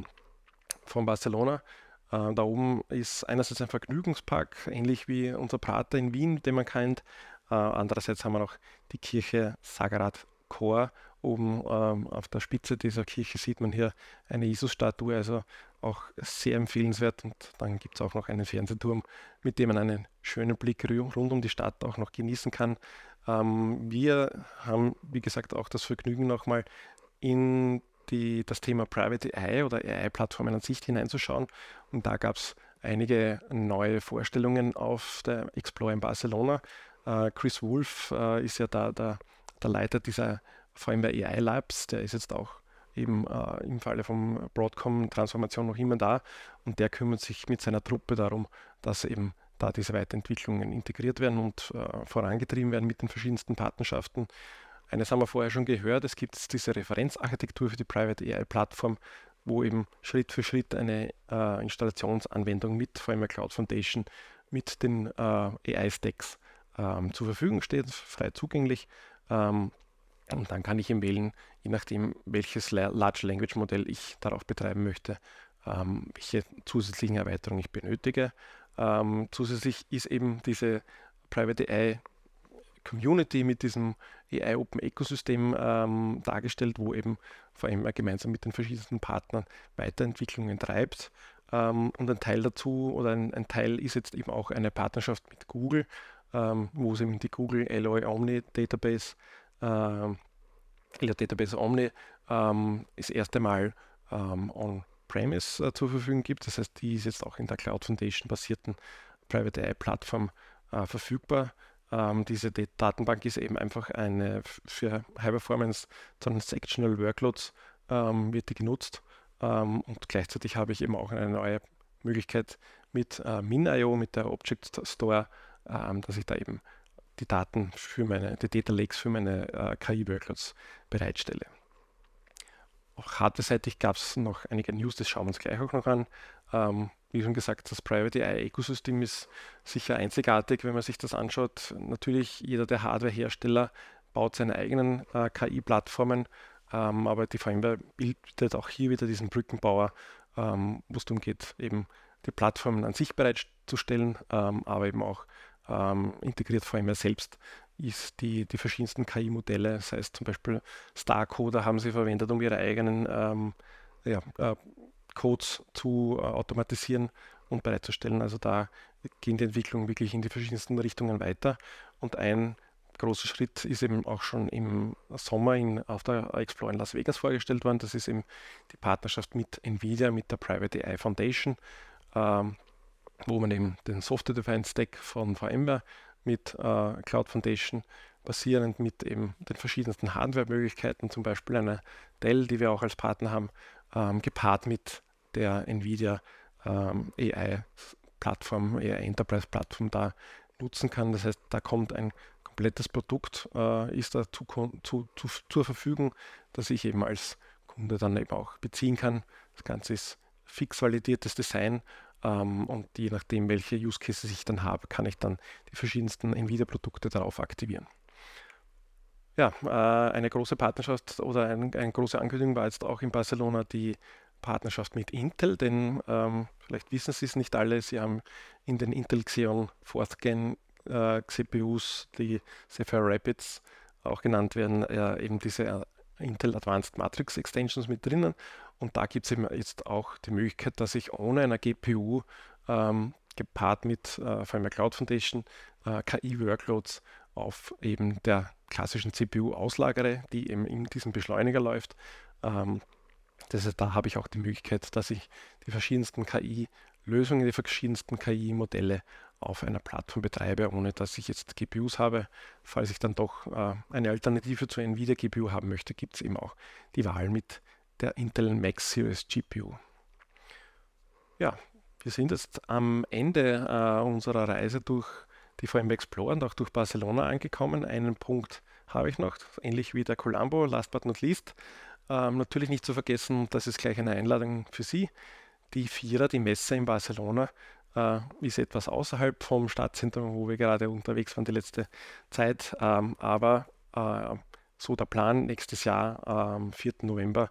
Speaker 2: von Barcelona äh, da oben ist einerseits ein Vergnügungspark, ähnlich wie unser Prater in Wien, den man kennt. Äh, andererseits haben wir noch die Kirche Sagrat Chor. Oben ähm, auf der Spitze dieser Kirche sieht man hier eine Jesus-Statue, also auch sehr empfehlenswert. Und dann gibt es auch noch einen Fernsehturm, mit dem man einen schönen Blick rund um die Stadt auch noch genießen kann. Ähm, wir haben, wie gesagt, auch das Vergnügen, nochmal in die, das Thema Private AI oder AI-Plattformen an sich hineinzuschauen. Und da gab es einige neue Vorstellungen auf der Explore in Barcelona. Äh, Chris Wolf äh, ist ja da der, der Leiter dieser VMware AI Labs, der ist jetzt auch eben äh, im Falle von Broadcom-Transformation noch immer da und der kümmert sich mit seiner Truppe darum, dass eben da diese Weiterentwicklungen integriert werden und äh, vorangetrieben werden mit den verschiedensten Partnerschaften. Eines haben wir vorher schon gehört, es gibt diese Referenzarchitektur für die Private AI-Plattform, wo eben Schritt für Schritt eine äh, Installationsanwendung mit vor allem der Cloud Foundation, mit den äh, AI-Stacks ähm, zur Verfügung steht, frei zugänglich. Ähm, und dann kann ich eben wählen, je nachdem, welches Large Language Modell ich darauf betreiben möchte, ähm, welche zusätzlichen Erweiterungen ich benötige. Ähm, zusätzlich ist eben diese Private AI Community, mit diesem AI Open Ecosystem ähm, dargestellt, wo eben vor allem er gemeinsam mit den verschiedensten Partnern Weiterentwicklungen treibt. Ähm, und ein Teil dazu oder ein, ein, Teil ist jetzt eben auch eine Partnerschaft mit Google, ähm, wo es eben die Google Alloy Omni Database, äh, der Database Omni, ähm, das erste Mal ähm, on-premise äh, zur Verfügung gibt. Das heißt, die ist jetzt auch in der Cloud Foundation basierten Private AI Plattform äh, verfügbar ähm, diese die Datenbank ist eben einfach eine für High Performance Transactional Workloads ähm, wird die genutzt. Ähm, und gleichzeitig habe ich eben auch eine neue Möglichkeit mit äh, MinIO, mit der Object Store, ähm, dass ich da eben die Daten für meine, die Data Lakes für meine äh, KI-Workloads bereitstelle. Auch hardware-seitig gab es noch einige News, das schauen wir uns gleich auch noch an. Ähm, wie schon gesagt, das Private AI-Ökosystem ist sicher einzigartig, wenn man sich das anschaut. Natürlich, jeder der Hardware-Hersteller baut seine eigenen äh, KI-Plattformen, ähm, aber die VMware bildet auch hier wieder diesen Brückenbauer, ähm, wo es darum geht, eben die Plattformen an sich bereitzustellen, ähm, aber eben auch ähm, integriert VMware selbst ist die, die verschiedensten KI-Modelle, sei es zum Beispiel Starcoder, haben sie verwendet, um ihre eigenen ähm, ja, äh, Codes zu äh, automatisieren und bereitzustellen. Also da gehen die Entwicklungen wirklich in die verschiedensten Richtungen weiter. Und ein großer Schritt ist eben auch schon im Sommer in, auf der Explore in Las Vegas vorgestellt worden. Das ist eben die Partnerschaft mit Nvidia, mit der Private AI Foundation, ähm, wo man eben den Software-Defined Stack von VMware mit äh, Cloud Foundation basierend mit eben den verschiedensten Hardware-Möglichkeiten, zum Beispiel eine Dell, die wir auch als Partner haben, ähm, gepaart mit der NVIDIA ähm, AI-Plattform, AI-Enterprise-Plattform da nutzen kann. Das heißt, da kommt ein komplettes Produkt, äh, ist da zu, zu, zu, zur Verfügung, das ich eben als Kunde dann eben auch beziehen kann. Das Ganze ist fix validiertes Design ähm, und je nachdem, welche Use Cases ich dann habe, kann ich dann die verschiedensten NVIDIA-Produkte darauf aktivieren. Ja, äh, eine große Partnerschaft oder ein, eine große Ankündigung war jetzt auch in Barcelona die Partnerschaft mit Intel, denn ähm, vielleicht wissen Sie es nicht alle, Sie haben in den Intel Xeon 4 Gen äh, CPUs, die Sapphire Rapids auch genannt werden, äh, eben diese äh, Intel Advanced Matrix Extensions mit drinnen. Und da gibt es eben jetzt auch die Möglichkeit, dass ich ohne einer GPU ähm, gepaart mit äh, der Cloud Foundation äh, KI-Workloads auf eben der klassischen CPU auslagere, die eben in diesem Beschleuniger läuft. Ähm, das heißt, da habe ich auch die Möglichkeit, dass ich die verschiedensten KI-Lösungen, die verschiedensten KI-Modelle auf einer Plattform betreibe, ohne dass ich jetzt GPUs habe. Falls ich dann doch äh, eine Alternative zur NVIDIA GPU haben möchte, gibt es eben auch die Wahl mit der Intel Max Series GPU. Ja, wir sind jetzt am Ende äh, unserer Reise durch die VM Explorer und auch durch Barcelona angekommen. Einen Punkt habe ich noch, ähnlich wie der Colombo, last but not least. Ähm, natürlich nicht zu vergessen, das ist gleich eine Einladung für Sie. Die Vierer, die Messe in Barcelona, äh, ist etwas außerhalb vom Stadtzentrum, wo wir gerade unterwegs waren die letzte Zeit. Ähm, aber äh, so der Plan nächstes Jahr, am ähm, 4. November,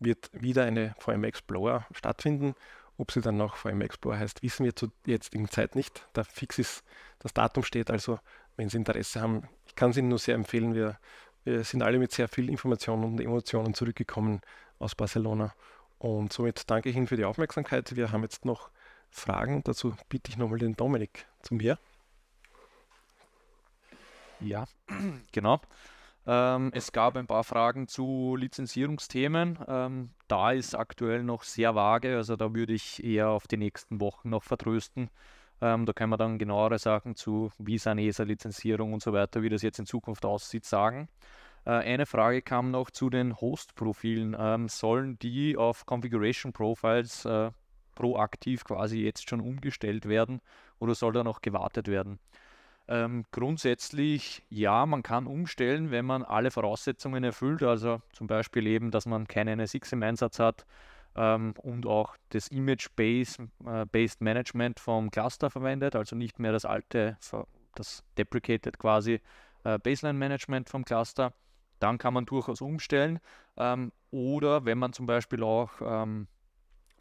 Speaker 2: wird wieder eine VM Explorer stattfinden ob sie dann noch VM Explorer heißt, wissen wir zu jetzigen Zeit nicht. Da fix ist, das Datum steht, also wenn Sie Interesse haben, ich kann es Ihnen nur sehr empfehlen. Wir, wir sind alle mit sehr viel Informationen und Emotionen zurückgekommen aus Barcelona. Und somit danke ich Ihnen für die Aufmerksamkeit. Wir haben jetzt noch Fragen. Dazu bitte ich nochmal den Dominik zu mir. Ja,
Speaker 3: genau. Ähm, es gab ein paar Fragen zu Lizenzierungsthemen. Ähm, da ist aktuell noch sehr vage, also da würde ich eher auf die nächsten Wochen noch vertrösten. Ähm, da können wir dann genauere Sachen zu Visa, NESA, Lizenzierung und so weiter, wie das jetzt in Zukunft aussieht, sagen. Äh, eine Frage kam noch zu den Host-Profilen. Ähm, sollen die auf Configuration Profiles äh, proaktiv quasi jetzt schon umgestellt werden oder soll da noch gewartet werden? Ähm, grundsätzlich, ja, man kann umstellen, wenn man alle Voraussetzungen erfüllt, also zum Beispiel eben, dass man keine NSX im Einsatz hat ähm, und auch das Image-Based äh, Management vom Cluster verwendet, also nicht mehr das alte, das deprecated quasi äh, Baseline-Management vom Cluster. Dann kann man durchaus umstellen. Ähm, oder wenn man zum Beispiel auch ähm,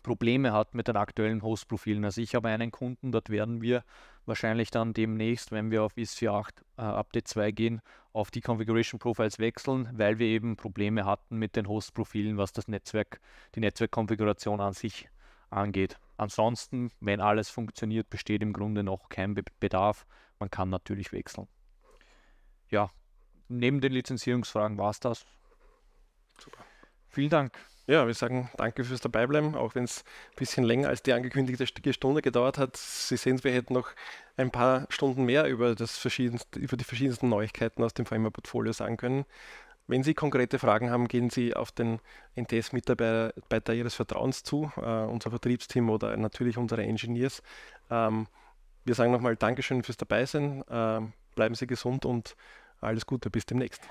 Speaker 3: Probleme hat mit den aktuellen Hostprofilen. Also ich habe einen Kunden, dort werden wir wahrscheinlich dann demnächst, wenn wir auf IS48 äh, Update 2 gehen, auf die Configuration Profiles wechseln, weil wir eben Probleme hatten mit den Hostprofilen, was das Netzwerk, die Netzwerkkonfiguration an sich angeht. Ansonsten, wenn alles funktioniert, besteht im Grunde noch kein Be Bedarf. Man kann natürlich wechseln. Ja, neben den Lizenzierungsfragen
Speaker 2: war es das. Super. Vielen Dank ja, wir sagen danke fürs Dabeibleiben, auch wenn es ein bisschen länger als die angekündigte Stunde gedauert hat. Sie sehen, wir hätten noch ein paar Stunden mehr über, das verschiedenste, über die verschiedensten Neuigkeiten aus dem VMware-Portfolio sagen können. Wenn Sie konkrete Fragen haben, gehen Sie auf den NTS-Mitarbeiter Ihres Vertrauens zu, äh, unser Vertriebsteam oder natürlich unsere Engineers. Ähm, wir sagen nochmal Dankeschön fürs Dabeisein, äh, bleiben Sie gesund und alles Gute, bis demnächst.